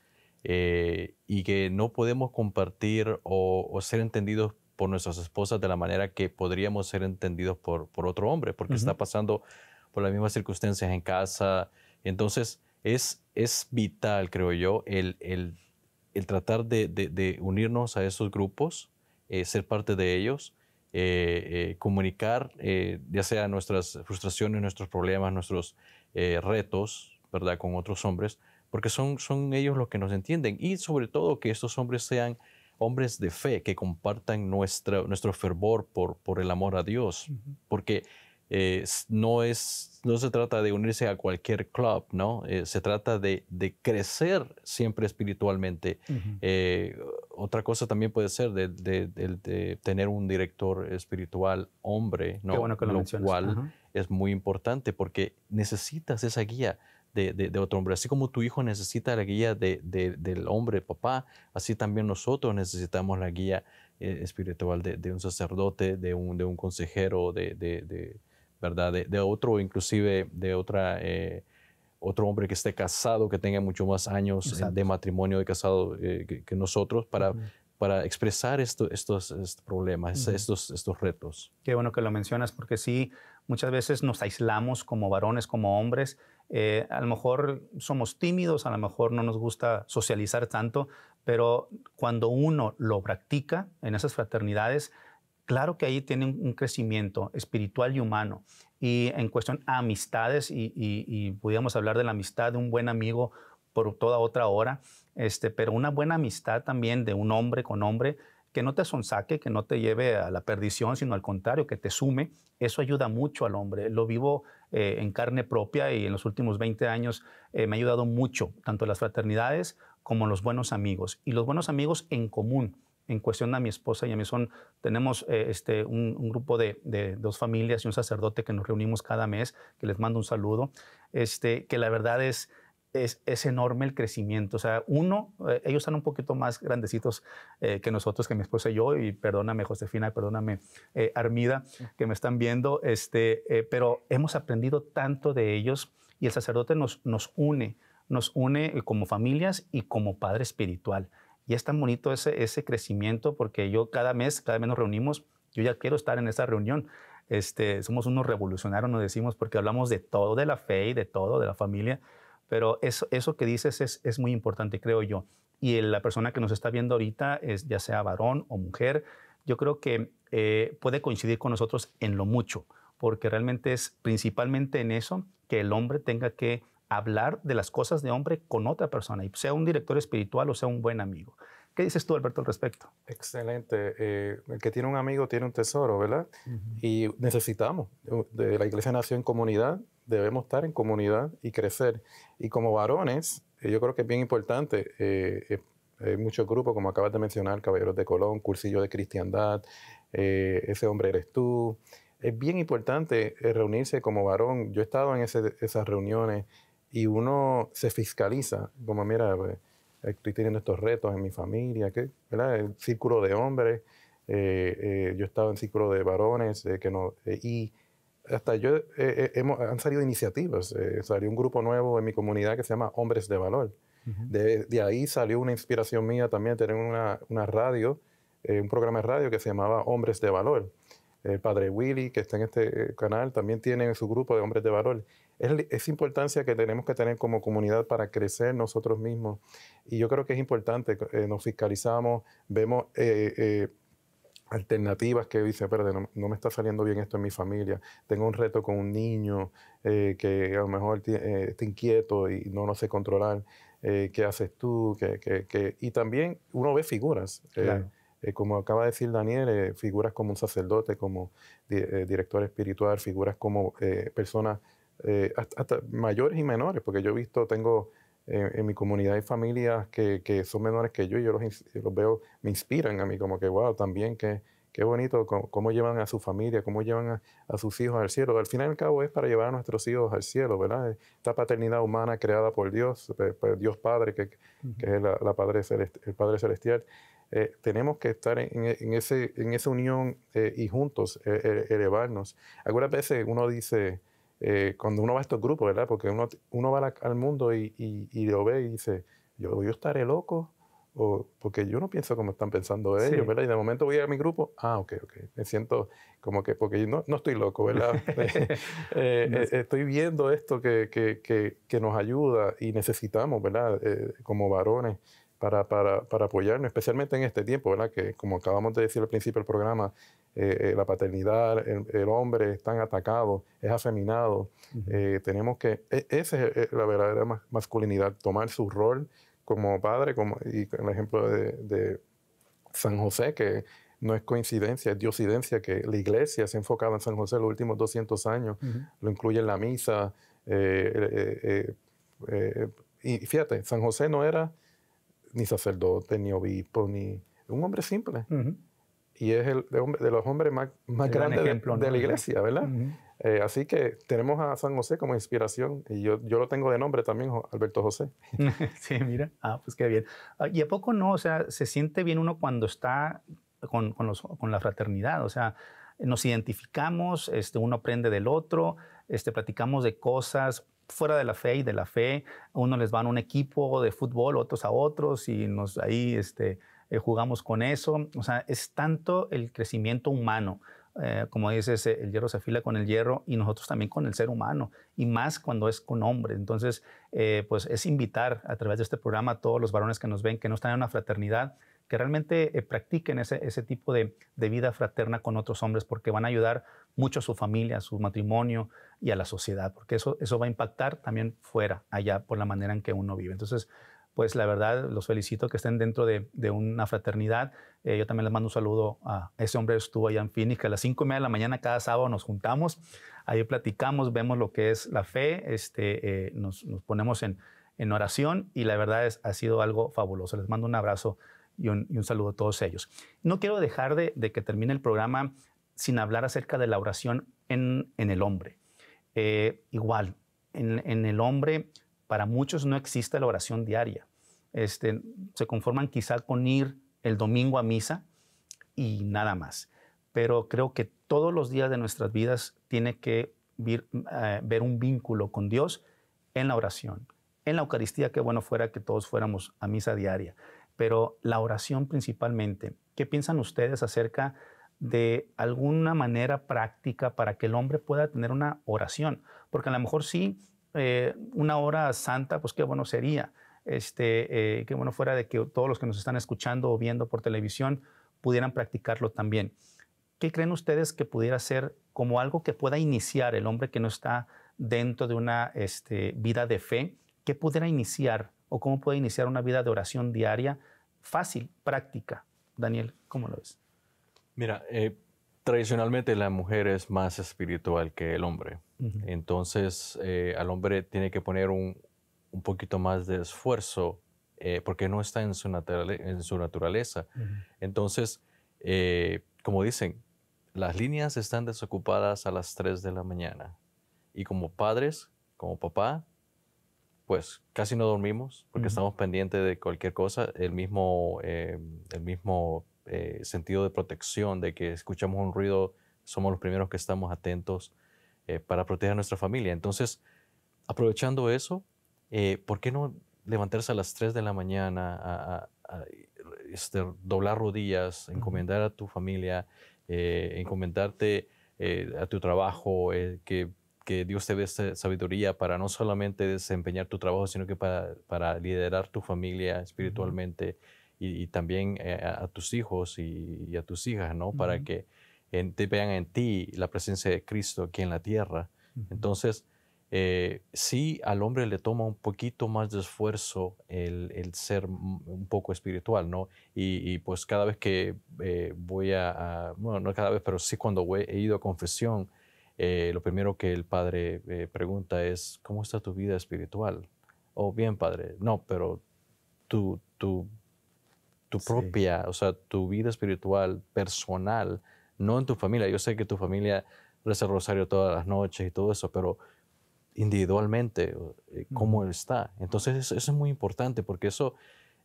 y que no podemos compartir o, ser entendidos por nuestras esposas de la manera que podríamos ser entendidos por, por otro hombre, porque está pasando por las mismas circunstancias en casa. Entonces, es, es vital, creo yo, el, el el tratar de, unirnos a esos grupos, eh, ser parte de ellos, eh, eh, comunicar ya sea nuestras frustraciones, nuestros problemas, nuestros retos, ¿verdad? Con otros hombres, porque son, ellos los que nos entienden y sobre todo que estos hombres sean hombres de fe que compartan nuestro fervor por, el amor a Dios, porque eh, no, es, no se trata de unirse a cualquier club, ¿no? Eh, se trata de, crecer siempre espiritualmente. Eh, otra cosa también puede ser de, tener un director espiritual hombre, ¿no? lo, cual es muy importante porque necesitas esa guía. De, otro hombre. Así como tu hijo necesita la guía del hombre, papá, así también nosotros necesitamos la guía espiritual de, un sacerdote, de un, de un consejero, de, de, otro, inclusive de eh, otro hombre que esté casado, que tenga mucho más años eh, de matrimonio de casado eh, que, nosotros para, expresar estos, este problemas, estos, estos retos. Qué bueno que lo mencionas porque sí, muchas veces nos aislamos como varones, como hombres. a lo mejor somos tímidos, a lo mejor no nos gusta socializar tanto, pero cuando uno lo practica en esas fraternidades, claro que ahí tiene un crecimiento espiritual y humano. Y en cuestión a amistades, y, y, hablar de la amistad de un buen amigo por toda otra hora, este, pero una buena amistad también de un hombre con hombre, que no te sonsaque, que no te lleve a la perdición, sino al contrario, que te sume, eso ayuda mucho al hombre. Lo vivo eh, en carne propia y en los últimos 20 años eh, me ha ayudado mucho, tanto las fraternidades como los buenos amigos. Y los buenos amigos en común, en cuestión a mi esposa y a mí son, tenemos eh, este, un, grupo de, dos familias y un sacerdote que nos reunimos cada mes, que les mando un saludo, este, que la verdad es, es, enorme el crecimiento. O sea, uno, eh, ellos están un poquito más grandecitos eh, que nosotros, que mi esposa y yo, y perdóname Josefina, perdóname Armida, que me están viendo, este, pero hemos aprendido tanto de ellos y el sacerdote nos, nos une, nos une como familias y como padre espiritual. Y es tan bonito ese, ese crecimiento porque yo cada mes, cada vez nos reunimos, yo ya quiero estar en esa reunión. Este, somos unos revolucionarios, nos decimos, porque hablamos de todo, de la fe y de todo, de la familia. Pero eso, eso que dices es, muy importante, creo yo. Y la persona que nos está viendo ahorita, ya sea varón o mujer, yo creo que eh, puede coincidir con nosotros en lo mucho, porque realmente es principalmente en eso que el hombre tenga que hablar de las cosas de hombre con otra persona, y sea un director espiritual o sea un buen amigo. ¿Qué dices tú, Alberto, al respecto? Excelente. Eh, el que tiene un amigo tiene un tesoro, ¿verdad? Y necesitamos. De la iglesia nació en comunidad, debemos estar en comunidad y crecer. Y como varones, eh, yo creo que es bien importante. Eh, hay muchos grupos, como acabas de mencionar, Caballeros de Colón, Cursillo de Cristiandad, Ese Hombre Eres Tú. Es bien importante reunirse como varón. Yo he estado en esas reuniones y uno se fiscaliza, como mira, pues, estoy teniendo estos retos en mi familia, que el círculo de hombres, eh, eh, yo estaba en círculo de varones, eh, que no, eh, y hasta yo, eh, hemos, han salido iniciativas, salió un grupo nuevo en mi comunidad que se llama Hombres de Valor. de, de, ahí salió una inspiración mía también, tener una, una radio, un programa de radio que se llamaba Hombres de Valor. El padre Willy, que está en este canal, también tiene su grupo de Hombres de Valor es, importancia que tenemos que tener como comunidad para crecer nosotros mismos. Y yo creo que es importante, eh, nos fiscalizamos, vemos eh, eh, alternativas que dice, espérate, no, me está saliendo bien esto en mi familia, tengo un reto con un niño que a lo mejor está inquieto y no lo sé controlar, ¿qué haces tú? ¿Qué, Y también uno ve figuras. como acaba de decir Daniel, figuras como un sacerdote, como director espiritual, figuras como personas eh, hasta, mayores y menores, porque yo he visto, tengo eh, en mi comunidad hay familias que, son menores que yo y yo los, los, veo, me inspiran a mí, como que, wow, también que... Qué bonito cómo, llevan a su familia, cómo llevan a, sus hijos al cielo. Al final y al cabo es para llevar a nuestros hijos al cielo, ¿verdad? Esta paternidad humana creada por Dios, por pues, Dios Padre, que, es la, la padre el Padre Celestial. Eh, tenemos que estar en, ese, en esa unión y juntos elevarnos. Algunas veces uno dice, eh, cuando uno va a estos grupos, ¿verdad? Porque uno, uno va al mundo y, y, y, lo ve y dice, yo, yo estaré loco, o, porque yo no pienso como están pensando ellos, ¿verdad? Y de momento voy a mi grupo, ah, ok, ok, me siento como que, porque no, no estoy loco, ¿verdad? Eh, eh, estoy viendo esto que, que, que, que, nos ayuda y necesitamos, ¿verdad? como varones, para, para, para apoyarnos, especialmente en este tiempo, ¿verdad? que como acabamos de decir al principio del programa, eh, eh, la paternidad, el, hombre están atacados atacado, es aseminado, eh, tenemos que, e, esa es e, la verdadera masculinidad, tomar su rol como padre, como, y el ejemplo de, San José, que no es coincidencia, es diocidencia que la iglesia se ha enfocado en San José los últimos 200 años, lo incluye en la misa. y fíjate, San José no era ni sacerdote, ni obispo, ni... Un hombre simple. Y es el de, los hombres más, grandes de, la iglesia, ¿verdad? Eh, así que tenemos a San José como inspiración y yo, yo lo tengo de nombre también, Alberto José. sí, mira. Ah, pues qué bien. Ah, ¿Y a poco no? O sea, se siente bien uno cuando está con, la fraternidad. O sea, nos identificamos, este, uno aprende del otro, este, platicamos de cosas fuera de la fe y de la fe. Uno les van a un equipo de fútbol, otros a otros y nos ahí este, eh, jugamos con eso. O sea, es tanto el crecimiento humano. Eh, como dices, eh, el hierro se afila con el hierro y nosotros también con el ser humano, y más cuando es con hombres. Entonces, pues es invitar a través de este programa a todos los varones que nos ven, que no están en una fraternidad, que realmente practiquen ese, tipo de, de, vida fraterna con otros hombres, porque van a ayudar mucho a su familia, a su matrimonio y a la sociedad, porque eso, eso va a impactar también fuera, allá, por la manera en que uno vive. Entonces, pues la verdad, los felicito que estén dentro de, una fraternidad. Eh, yo también les mando un saludo a ese hombre que estuvo allá en Phoenix, que a las cinco y media de la mañana cada sábado nos juntamos, ahí platicamos, vemos lo que es la fe, este, eh, nos, ponemos en, oración y la verdad es, ha sido algo fabuloso. Les mando un abrazo y un, saludo a todos ellos. No quiero dejar de que termine el programa sin hablar acerca de la oración en, el hombre. Eh, igual, en, el hombre, para muchos no existe la oración diaria. Este, se conforman quizá con ir el domingo a misa y nada más. Pero creo que todos los días de nuestras vidas tiene que eh, ver un vínculo con Dios en la oración. En la Eucaristía, qué bueno fuera que todos fuéramos a misa diaria, pero la oración principalmente. ¿Qué piensan ustedes acerca de de alguna manera práctica para que el hombre pueda tener una oración. Porque a lo mejor sí, eh, una hora santa, pues qué bueno sería. Este, eh, qué bueno fuera de que todos los que nos están escuchando o viendo por televisión pudieran practicarlo también. ¿Qué creen ustedes que pudiera ser como algo que pueda iniciar el hombre que no está dentro de una este, vida de fe? ¿Qué pudiera iniciar o cómo puede iniciar una vida de oración diaria fácil, práctica? Daniel, ¿cómo lo ves? Mira, eh, tradicionalmente la mujer es más espiritual que el hombre. Entonces, eh, al hombre tiene que poner un, poquito más de esfuerzo eh, porque no está en su, naturaleza. Entonces, como dicen, las líneas están desocupadas a las 3 de la mañana. Y como padres, como papá, pues casi no dormimos porque estamos pendientes de cualquier cosa. El mismo, el mismo eh, sentido de protección, de que escuchamos un ruido, somos los primeros que estamos atentos eh, para proteger a nuestra familia. Entonces, aprovechando eso, eh, ¿por qué no levantarse a las 3 de la mañana, a, este, doblar rodillas, encomendar a tu familia, encomendarte a tu trabajo, que, Dios te dé sabiduría para no solamente desempeñar tu trabajo, sino que para, liderar tu familia espiritualmente? y, también eh, a, tus hijos y, a tus hijas, ¿no? Para que te vean en ti la presencia de Cristo aquí en la tierra. Entonces, eh, sí al hombre le toma un poquito más de esfuerzo el, ser un poco espiritual, ¿no? Y, pues cada vez que eh, voy a, bueno, no cada vez, pero sí cuando he, ido a confesión, lo primero que el padre pregunta es, ¿cómo está tu vida espiritual? Oh, bien, padre, no, pero tú... tu tu propia, o sea, tu vida espiritual personal, no en tu familia. Yo sé que tu familia reza el rosario todas las noches y todo eso, pero individualmente, eh, cómo él está. Entonces eso, es muy importante porque eso,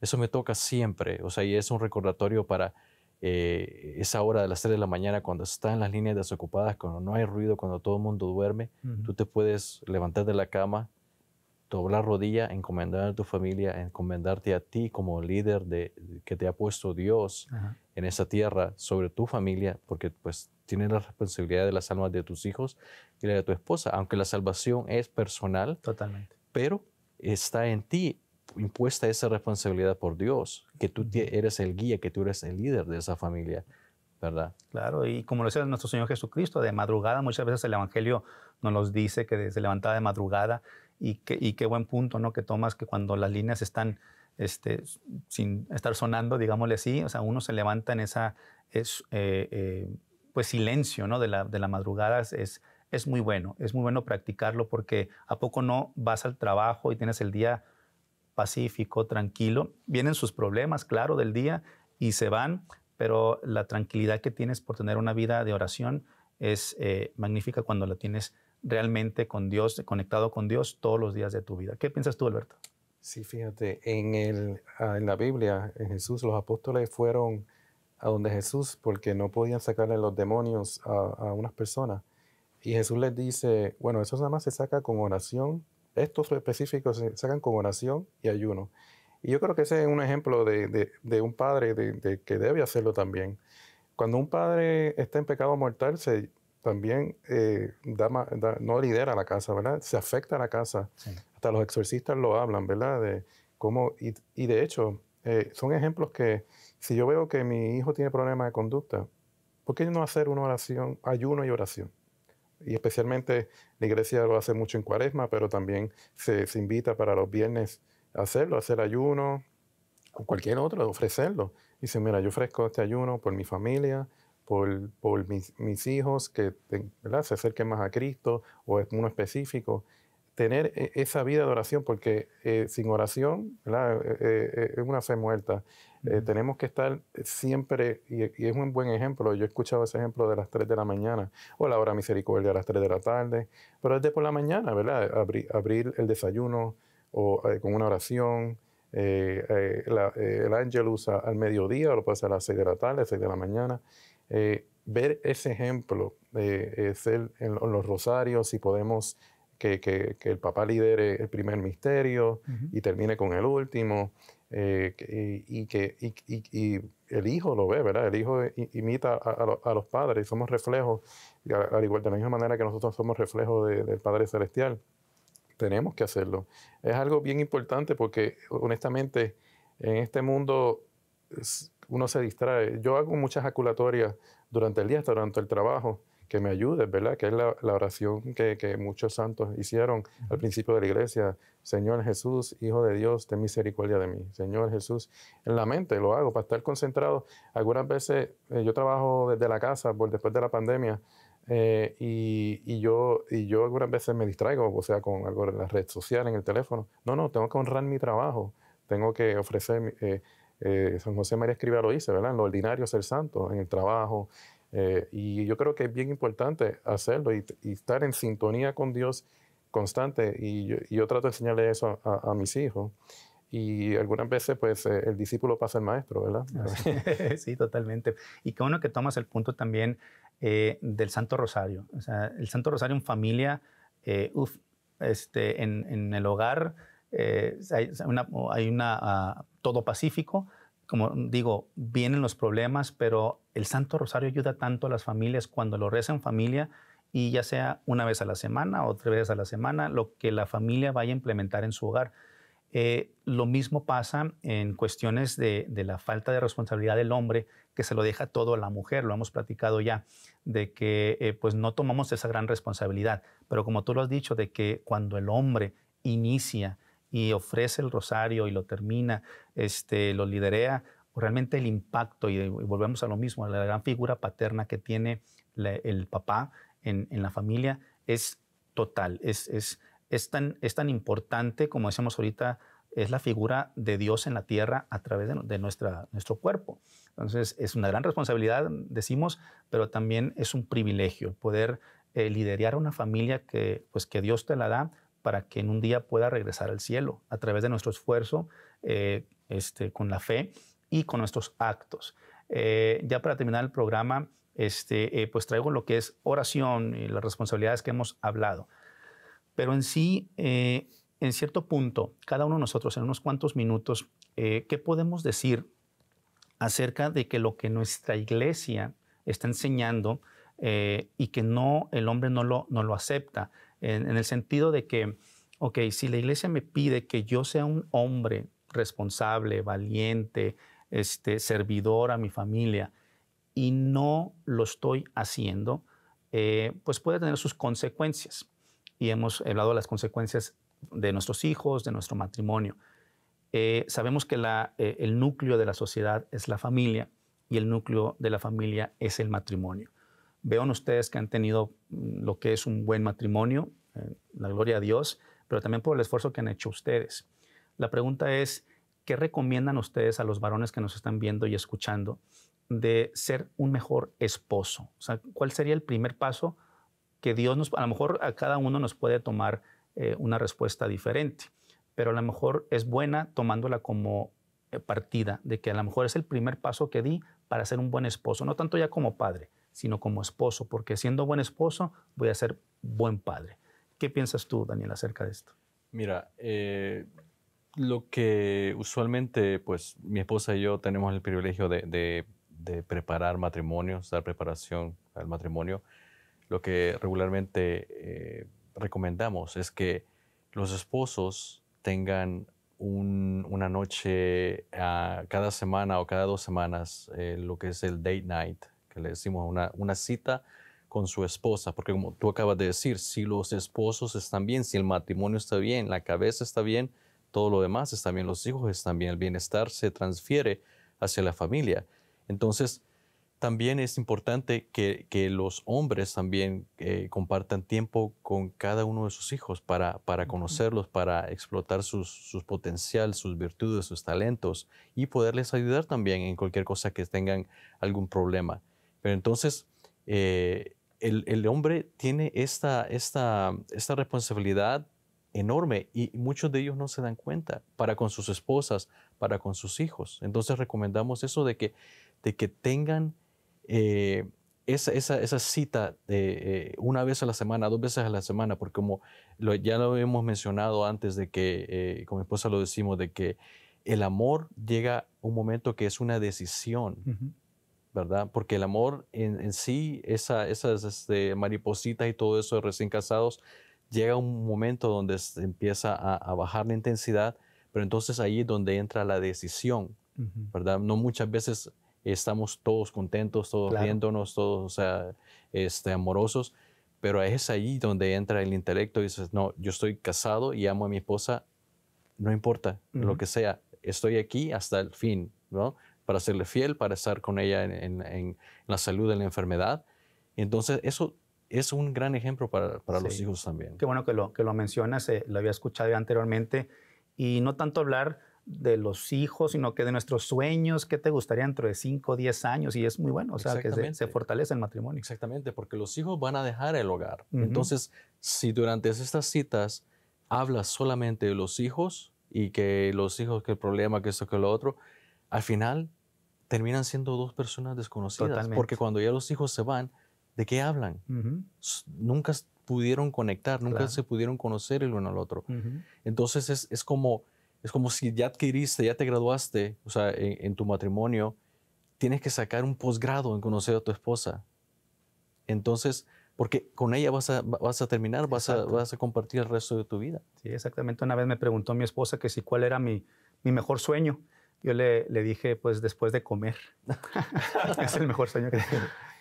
eso me toca siempre, o sea, y es un recordatorio para eh, esa hora de las 3 de la mañana cuando están las líneas desocupadas, cuando no hay ruido, cuando todo el mundo duerme, tú te puedes levantar de la cama, doblar rodilla, encomendar a tu familia, encomendarte a ti como líder de, que te ha puesto Dios en esa tierra sobre tu familia, porque pues tienes la responsabilidad de las almas de tus hijos y la de tu esposa, aunque la salvación es personal. Totalmente. Pero está en ti impuesta esa responsabilidad por Dios, que tú eres el guía, que tú eres el líder de esa familia. ¿verdad? Claro, y como lo decía nuestro Señor Jesucristo, de madrugada muchas veces el Evangelio nos dice que se levantaba de madrugada y, qué buen punto ¿no? que tomas que cuando las líneas están este, sin estar sonando, digámosle así, o sea, uno se levanta en ese eh, eh, pues silencio ¿no? de, la, madrugada, es, es muy bueno, es muy bueno practicarlo porque a poco no vas al trabajo y tienes el día pacífico, tranquilo, vienen sus problemas, claro, del día y se van, pero la tranquilidad que tienes por tener una vida de oración es eh, magnífica cuando la tienes realmente con Dios, conectado con Dios todos los días de tu vida. ¿Qué piensas tú, Alberto? Sí, fíjate, en, el, ah, en la Biblia, en Jesús, los apóstoles fueron a donde Jesús porque no podían sacarle los demonios a, a unas personas. Y Jesús les dice, bueno, eso nada más se saca con oración, estos específicos se sacan con oración y ayuno. Y yo creo que ese es un ejemplo de, un padre de, que debe hacerlo también. Cuando un padre está en pecado mortal, se, también eh, da, no lidera la casa, ¿verdad? Se afecta a la casa. Hasta los exorcistas lo hablan, ¿verdad? De cómo, y, de hecho, eh, son ejemplos que si yo veo que mi hijo tiene problemas de conducta, ¿por qué no hacer una oración, ayuno y oración? Y especialmente la iglesia lo hace mucho en cuaresma, pero también se, invita para los viernes a hacerlo, hacer ayuno o cualquier otro, ofrecerlo. Dice, mira, yo ofrezco este ayuno por mi familia, por, por mis, hijos que se acerquen más a Cristo o es uno específico. Tener e, esa vida de oración, porque eh, sin oración eh, eh, es una fe muerta. tenemos que estar siempre, e, y, es un buen ejemplo, yo he escuchado ese ejemplo de las 3 de la mañana, o la hora misericordia a las 3 de la tarde, pero es de por la mañana, ¿verdad? abrir el desayuno o con una oración, el ángel usa al mediodía, o lo puede hacer a las 6 de la tarde, 6 de la mañana. Eh, ver ese ejemplo, eh, ser en, los rosarios, y podemos que, el papá lidere el primer misterio y termine con el último, eh, y, que el hijo lo ve, ¿verdad? El hijo imita a, los padres, somos reflejos, al igual de la misma manera que nosotros somos reflejos del Padre Celestial. Tenemos que hacerlo. Es algo bien importante porque honestamente en este mundo uno se distrae. Yo hago muchas aculatorias durante el día, hasta durante el trabajo, que me ayude, ¿verdad? Que es la, oración que, muchos santos hicieron al principio de la iglesia. Señor Jesús, Hijo de Dios, ten misericordia de mí. Señor Jesús, en la mente lo hago para estar concentrado. Algunas veces eh, yo trabajo desde la casa, por después de la pandemia, eh, y, yo, y yo algunas veces me distraigo, o sea, con algo en la red social, en el teléfono. No, no, tengo que honrar mi trabajo, tengo que ofrecer... Eh, eh, San José María Escriba lo dice, ¿verdad? En lo ordinario ser santo, en el trabajo. Eh, y yo creo que es bien importante hacerlo y, estar en sintonía con Dios constante. Y yo, trato de enseñarle eso a, mis hijos. Y algunas veces, pues, eh, el discípulo pasa el maestro, ¿verdad? Ah, sí, totalmente. Y qué bueno que tomas el punto también del Santo Rosario. O sea, el Santo Rosario en familia, uf, este, en el hogar eh, hay, una, hay ah, todo pacífico. Como digo, vienen los problemas, pero el Santo Rosario ayuda tanto a las familias cuando lo rezan familia y ya sea una vez a la semana o tres veces a la semana, lo que la familia vaya a implementar en su hogar. Eh, lo mismo pasa en cuestiones de, de, la falta de responsabilidad del hombre, que se lo deja todo a la mujer, lo hemos platicado ya, de que eh, pues no tomamos esa gran responsabilidad. Pero como tú lo has dicho, de que cuando el hombre inicia y ofrece el rosario y lo termina, este, lo liderea, pues, realmente el impacto, y, volvemos a lo mismo, a la gran figura paterna que tiene el papá en, la familia es total, es, es, tan, importante como decíamos ahorita, es la figura de Dios en la tierra a través de, nuestra, nuestro cuerpo. Entonces, es una gran responsabilidad, decimos, pero también es un privilegio poder eh, liderear liderar a una familia que, pues, que Dios te la da para que en un día pueda regresar al cielo a través de nuestro esfuerzo, eh, este, con la fe y con nuestros actos. Eh, ya para terminar el programa, este, eh, pues traigo lo que es oración y las responsabilidades que hemos hablado. Pero en sí, en cierto punto, cada uno de nosotros, en unos cuantos minutos, ¿qué podemos decir acerca de que lo que nuestra iglesia está enseñando y que no el hombre no lo, no lo acepta? en, el sentido de que, ok, si la iglesia me pide que yo sea un hombre responsable, valiente, este, servidor a mi familia, y no lo estoy haciendo, eh, pues puede tener sus consecuencias. Y hemos hablado de las consecuencias de nuestros hijos, de nuestro matrimonio. Eh, sabemos que eh, el núcleo de la sociedad es la familia y el núcleo de la familia es el matrimonio. Veo en ustedes que han tenido mm, lo que es un buen matrimonio, eh, la gloria a Dios, pero también por el esfuerzo que han hecho ustedes. La pregunta es, ¿qué recomiendan ustedes a los varones que nos están viendo y escuchando de ser un mejor esposo? O sea, ¿cuál sería el primer paso que Dios nos, a lo mejor a cada uno nos puede tomar eh, una respuesta diferente, pero a lo mejor es buena tomándola como eh, partida, de que a lo mejor es el primer paso que di para ser un buen esposo, no tanto ya como padre, sino como esposo, porque siendo buen esposo voy a ser buen padre. ¿Qué piensas tú, Daniel, acerca de esto? Mira, eh, lo que usualmente, pues mi esposa y yo tenemos el privilegio de, preparar matrimonios, dar preparación al matrimonio, lo que regularmente eh, recomendamos es que los esposos tengan una noche cada semana o cada dos semanas, eh, lo que es el date night, le decimos una, una cita con su esposa, porque como tú acabas de decir, si los esposos están bien, si el matrimonio está bien, la cabeza está bien, todo lo demás está bien, los hijos están bien, el bienestar se transfiere hacia la familia. Entonces, también es importante que, los hombres también eh, compartan tiempo con cada uno de sus hijos para, conocerlos, para explotar sus, sus potencial, sus virtudes, sus talentos y poderles ayudar también en cualquier cosa que tengan algún problema. Pero entonces, eh, el, hombre tiene esta, esta, responsabilidad enorme y muchos de ellos no se dan cuenta, para con sus esposas, para con sus hijos. Entonces recomendamos eso de que, de que tengan eh, esa, cita de, eh, una vez a la semana, dos veces a la semana, porque como ya lo hemos mencionado antes de que, como esposa lo decimos, de que el amor llega un momento que es una decisión. ¿verdad? Porque el amor en, sí, esa, esas este, maripositas y todo eso de recién casados, llega un momento donde empieza a, bajar la intensidad, pero entonces ahí es donde entra la decisión, ¿verdad? No muchas veces estamos todos contentos, todos riéndonos, todos o sea, este, amorosos, pero es ahí donde entra el intelecto y dices, no, yo estoy casado y amo a mi esposa, no importa lo que sea, estoy aquí hasta el fin, ¿no? para serle fiel, para estar con ella en, la salud, en la enfermedad. entonces eso es un gran ejemplo para, los hijos también. Qué bueno que lo, que lo mencionas, eh, lo había escuchado anteriormente. Y no tanto hablar de los hijos, sino que de nuestros sueños, qué te gustaría dentro de 5 o 10 años, y es muy bueno, o sea, que se, se, fortalece el matrimonio. Exactamente, porque los hijos van a dejar el hogar. Entonces, si durante estas citas hablas solamente de los hijos y que los hijos, que el problema, que esto, que lo otro, al final terminan siendo dos personas desconocidas. Porque cuando ya los hijos se van, ¿de qué hablan? Nunca pudieron conectar, nunca se pudieron conocer el uno al otro. Entonces es, como, es como si ya adquiriste, ya te graduaste, o sea, en, tu matrimonio, tienes que sacar un posgrado en conocer a tu esposa. Entonces, porque con ella vas a, vas a terminar, vas a, vas a, compartir el resto de tu vida. Sí, exactamente. Una vez me preguntó mi esposa que si cuál era mi, mi mejor sueño. Yo le, dije, pues después de comer. es el mejor sueño que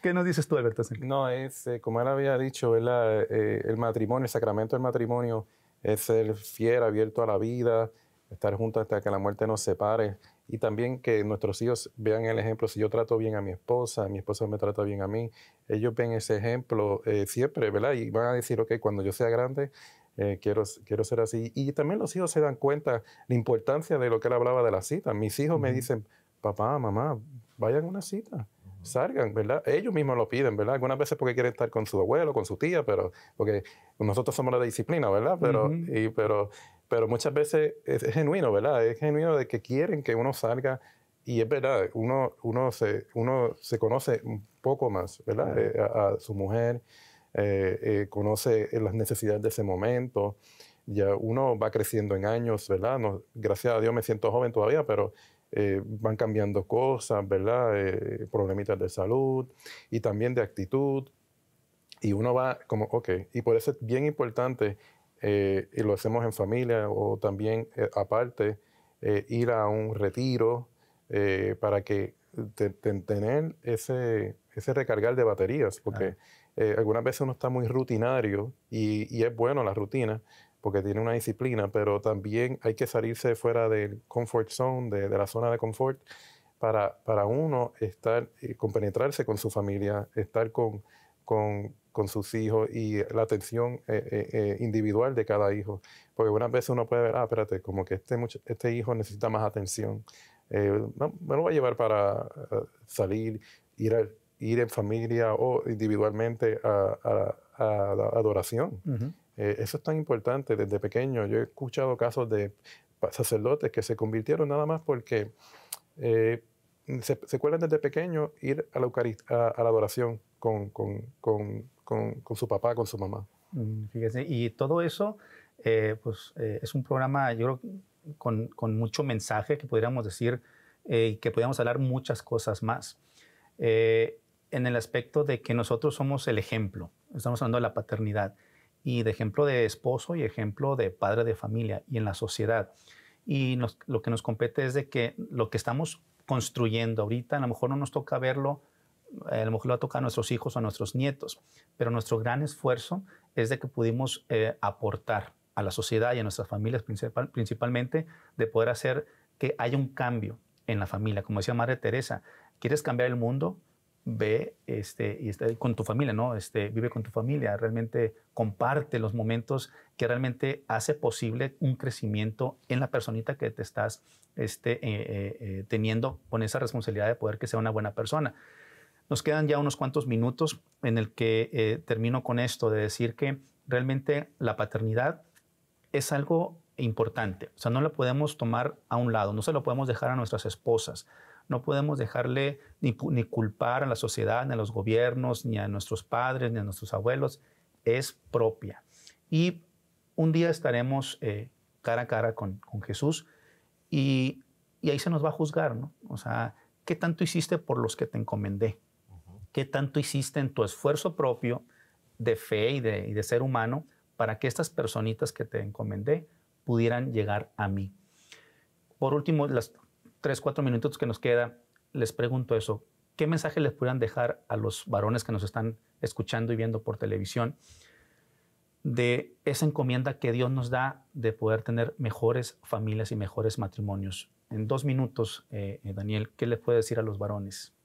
¿Qué nos dices tú, Alberto? No, es, eh, como él había dicho, el, ah, eh, el matrimonio, el sacramento del matrimonio es ser fiel, abierto a la vida, estar juntos hasta que la muerte nos separe. Y también que nuestros hijos vean el ejemplo. Si yo trato bien a mi esposa, mi esposa me trata bien a mí, ellos ven ese ejemplo eh, siempre, ¿verdad? Y van a decir, ok, cuando yo sea grande, eh, quiero, quiero ser así. Y también los hijos se dan cuenta la importancia de lo que él hablaba de la cita. Mis hijos me dicen, papá, mamá, vayan a una cita, salgan, ¿verdad? Ellos mismos lo piden, ¿verdad? Algunas veces porque quieren estar con su abuelo, con su tía, pero porque nosotros somos la disciplina, ¿verdad? Pero, pero, pero muchas veces es, genuino, ¿verdad? Es genuino de que quieren que uno salga. Y es verdad, uno, uno, se, uno se conoce un poco más, ¿verdad? Eh, a su mujer, eh, eh, conoce eh, las necesidades de ese momento. Ya uno va creciendo en años, ¿verdad? gracias a Dios me siento joven todavía, pero van cambiando cosas, ¿verdad? problemitas de salud y también de actitud. Y uno va como, ok, y por eso es bien importante, y lo hacemos en familia o también aparte, ir a un retiro para que tener ese, ese recargar de baterías, porque eh, algunas veces uno está muy rutinario y, y, es bueno la rutina porque tiene una disciplina, pero también hay que salirse fuera del comfort zone, de, de la zona de confort, para, para uno estar, y eh, compenetrarse con su familia, estar con, con, con sus hijos y la atención eh, individual de cada hijo. Porque algunas veces uno puede ver, ah, espérate, como que este, este hijo necesita más atención. me lo va a llevar para salir, ir al ir en familia o individualmente a, la adoración. Eh, eso es tan importante desde pequeño. Yo he escuchado casos de sacerdotes que se convirtieron nada más porque eh, se, acuerdan desde pequeño ir a la, a, la adoración con, con, con, con, su papá, con su mamá. Mm, y todo eso eh, pues, es un programa, yo creo, con, con mucho mensaje que pudiéramos decir y que podríamos hablar muchas cosas más. Eh, en el aspecto de que nosotros somos el ejemplo. Estamos hablando de la paternidad y de ejemplo de esposo y ejemplo de padre de familia y en la sociedad. Y lo que nos compete es de que lo que estamos construyendo ahorita, a lo mejor no nos toca verlo, eh, a lo mejor lo toca a nuestros hijos o a nuestros nietos, pero nuestro gran esfuerzo es de que pudimos eh, aportar a la sociedad y a nuestras familias principalmente de poder hacer que haya un cambio en la familia. Como decía Madre Teresa, ¿quieres cambiar el mundo? ve este, y está con tu familia, ¿no? Este, vive con tu familia, realmente comparte los momentos que realmente hace posible un crecimiento en la personita que te estás este, eh, eh, eh, teniendo con esa responsabilidad de poder que sea una buena persona. Nos quedan ya unos cuantos minutos en el que termino con esto de decir que realmente la paternidad es algo importante, o sea, no la podemos tomar a un lado, no se lo podemos dejar a nuestras esposas no podemos dejarle ni, culpar a la sociedad, ni a los gobiernos, ni a nuestros padres, ni a nuestros abuelos. Es propia. Y un día estaremos eh, cara a cara con, Jesús y, ahí se nos va a juzgar, ¿no? O sea, ¿qué tanto hiciste por los que te encomendé? ¿Qué tanto hiciste en tu esfuerzo propio de fe y de, y de ser humano para que estas personitas que te encomendé pudieran llegar a mí? Por último, las tres, cuatro minutos que nos queda, les pregunto eso. ¿Qué mensaje les puedan dejar a los varones que nos están escuchando y viendo por televisión de esa encomienda que Dios nos da de poder tener mejores familias y mejores matrimonios? En dos minutos, eh, eh, Daniel, ¿qué les puede decir a los varones?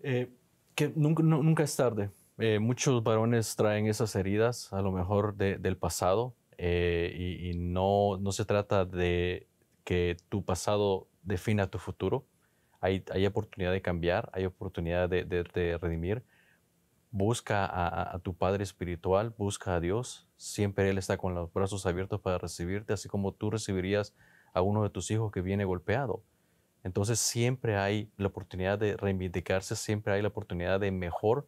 Eh, que nunca, es tarde. muchos varones traen esas heridas, a lo mejor del pasado, y, y no, no, se trata de que tu pasado defina tu futuro. Hay, hay oportunidad de cambiar, hay oportunidad de, de, redimir. Busca a, tu Padre Espiritual, busca a Dios. Siempre Él está con los brazos abiertos para recibirte, así como tú recibirías a uno de tus hijos que viene golpeado. Entonces siempre hay la oportunidad de reivindicarse, siempre hay la oportunidad de mejor,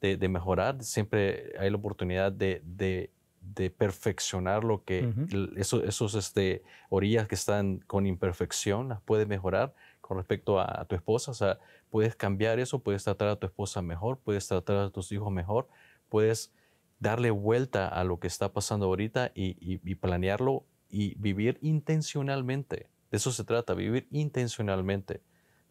de mejorar, siempre hay la oportunidad de, de de perfeccionar lo que esos, este, orillas que están con imperfección las puedes mejorar con respecto a, tu esposa. O sea, puedes cambiar eso, puedes tratar a tu esposa mejor, puedes tratar a tus hijos mejor, puedes darle vuelta a lo que está pasando ahorita y, y planearlo y vivir intencionalmente. De eso se trata, vivir intencionalmente.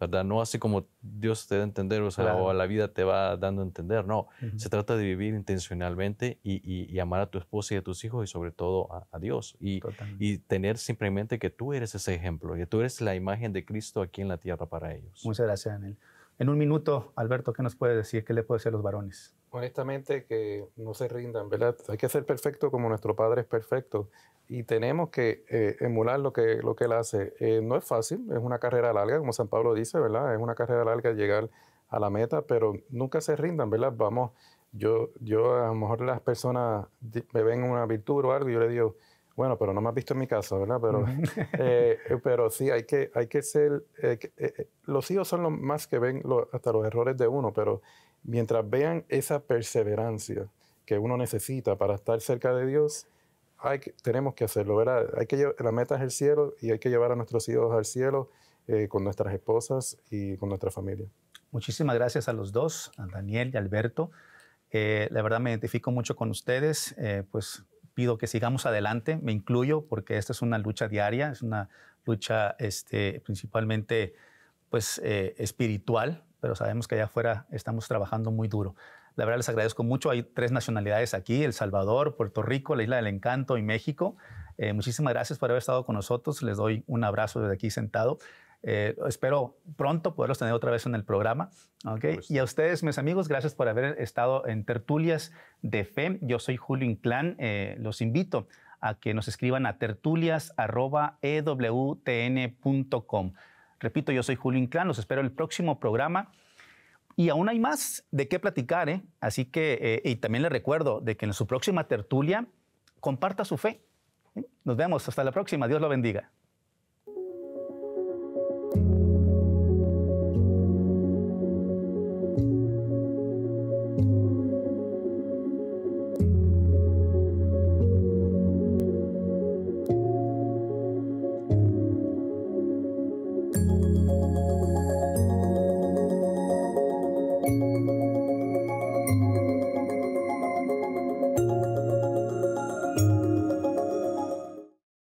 ¿verdad? No así como Dios te da a entender, o sea, la vida te va dando a entender, no. Se trata de vivir intencionalmente y, y, amar a tu esposa y a tus hijos y sobre todo a, Dios. Y, y, tener simplemente que tú eres ese ejemplo, que tú eres la imagen de Cristo aquí en la tierra para ellos. Muchas gracias, Daniel. En un minuto, Alberto, ¿qué nos puede decir? ¿Qué le puede decir a los varones? Honestamente, que no se rindan, ¿verdad? Hay que ser perfecto como nuestro Padre es perfecto y tenemos que eh, emular lo que, lo que él hace. Eh, no es fácil, es una carrera larga, como San Pablo dice, ¿verdad? Es una carrera larga llegar a la meta, pero nunca se rindan, ¿verdad? Vamos, yo, yo a lo mejor las personas me ven una virtud o algo y yo le digo, bueno, pero no me has visto en mi casa, ¿verdad? Pero, eh, pero sí, hay que, hay que ser, los hijos son los más que ven hasta los errores de uno, pero mientras vean esa perseverancia que uno necesita para estar cerca de Dios, hay que, tenemos que hacerlo, ¿verdad? Hay que, la meta es el cielo y hay que llevar a nuestros hijos al cielo eh, con nuestras esposas y con nuestra familia. Muchísimas gracias a los dos, a Daniel y Alberto. Eh, la verdad me identifico mucho con ustedes, eh, pues pido que sigamos adelante, me incluyo porque esta es una lucha diaria, es una lucha este, principalmente pues, espiritual, pero sabemos que allá afuera estamos trabajando muy duro. La verdad les agradezco mucho. Hay tres nacionalidades aquí, El Salvador, Puerto Rico, la Isla del Encanto y México. Eh, muchísimas gracias por haber estado con nosotros. Les doy un abrazo desde aquí sentado. Eh, espero pronto poderlos tener otra vez en el programa. y a ustedes, mis amigos, gracias por haber estado en tertulias de fe. Yo soy Julio Inclán. Eh, los invito a que nos escriban a tertulias.ewtn.com. Repito, yo soy Julio Inclán. Los espero el próximo programa. Y aún hay más de qué platicar, ¿eh? Así que, eh, y también le recuerdo de que en su próxima tertulia comparta su fe. ¿eh? Nos vemos, hasta la próxima, Dios lo bendiga.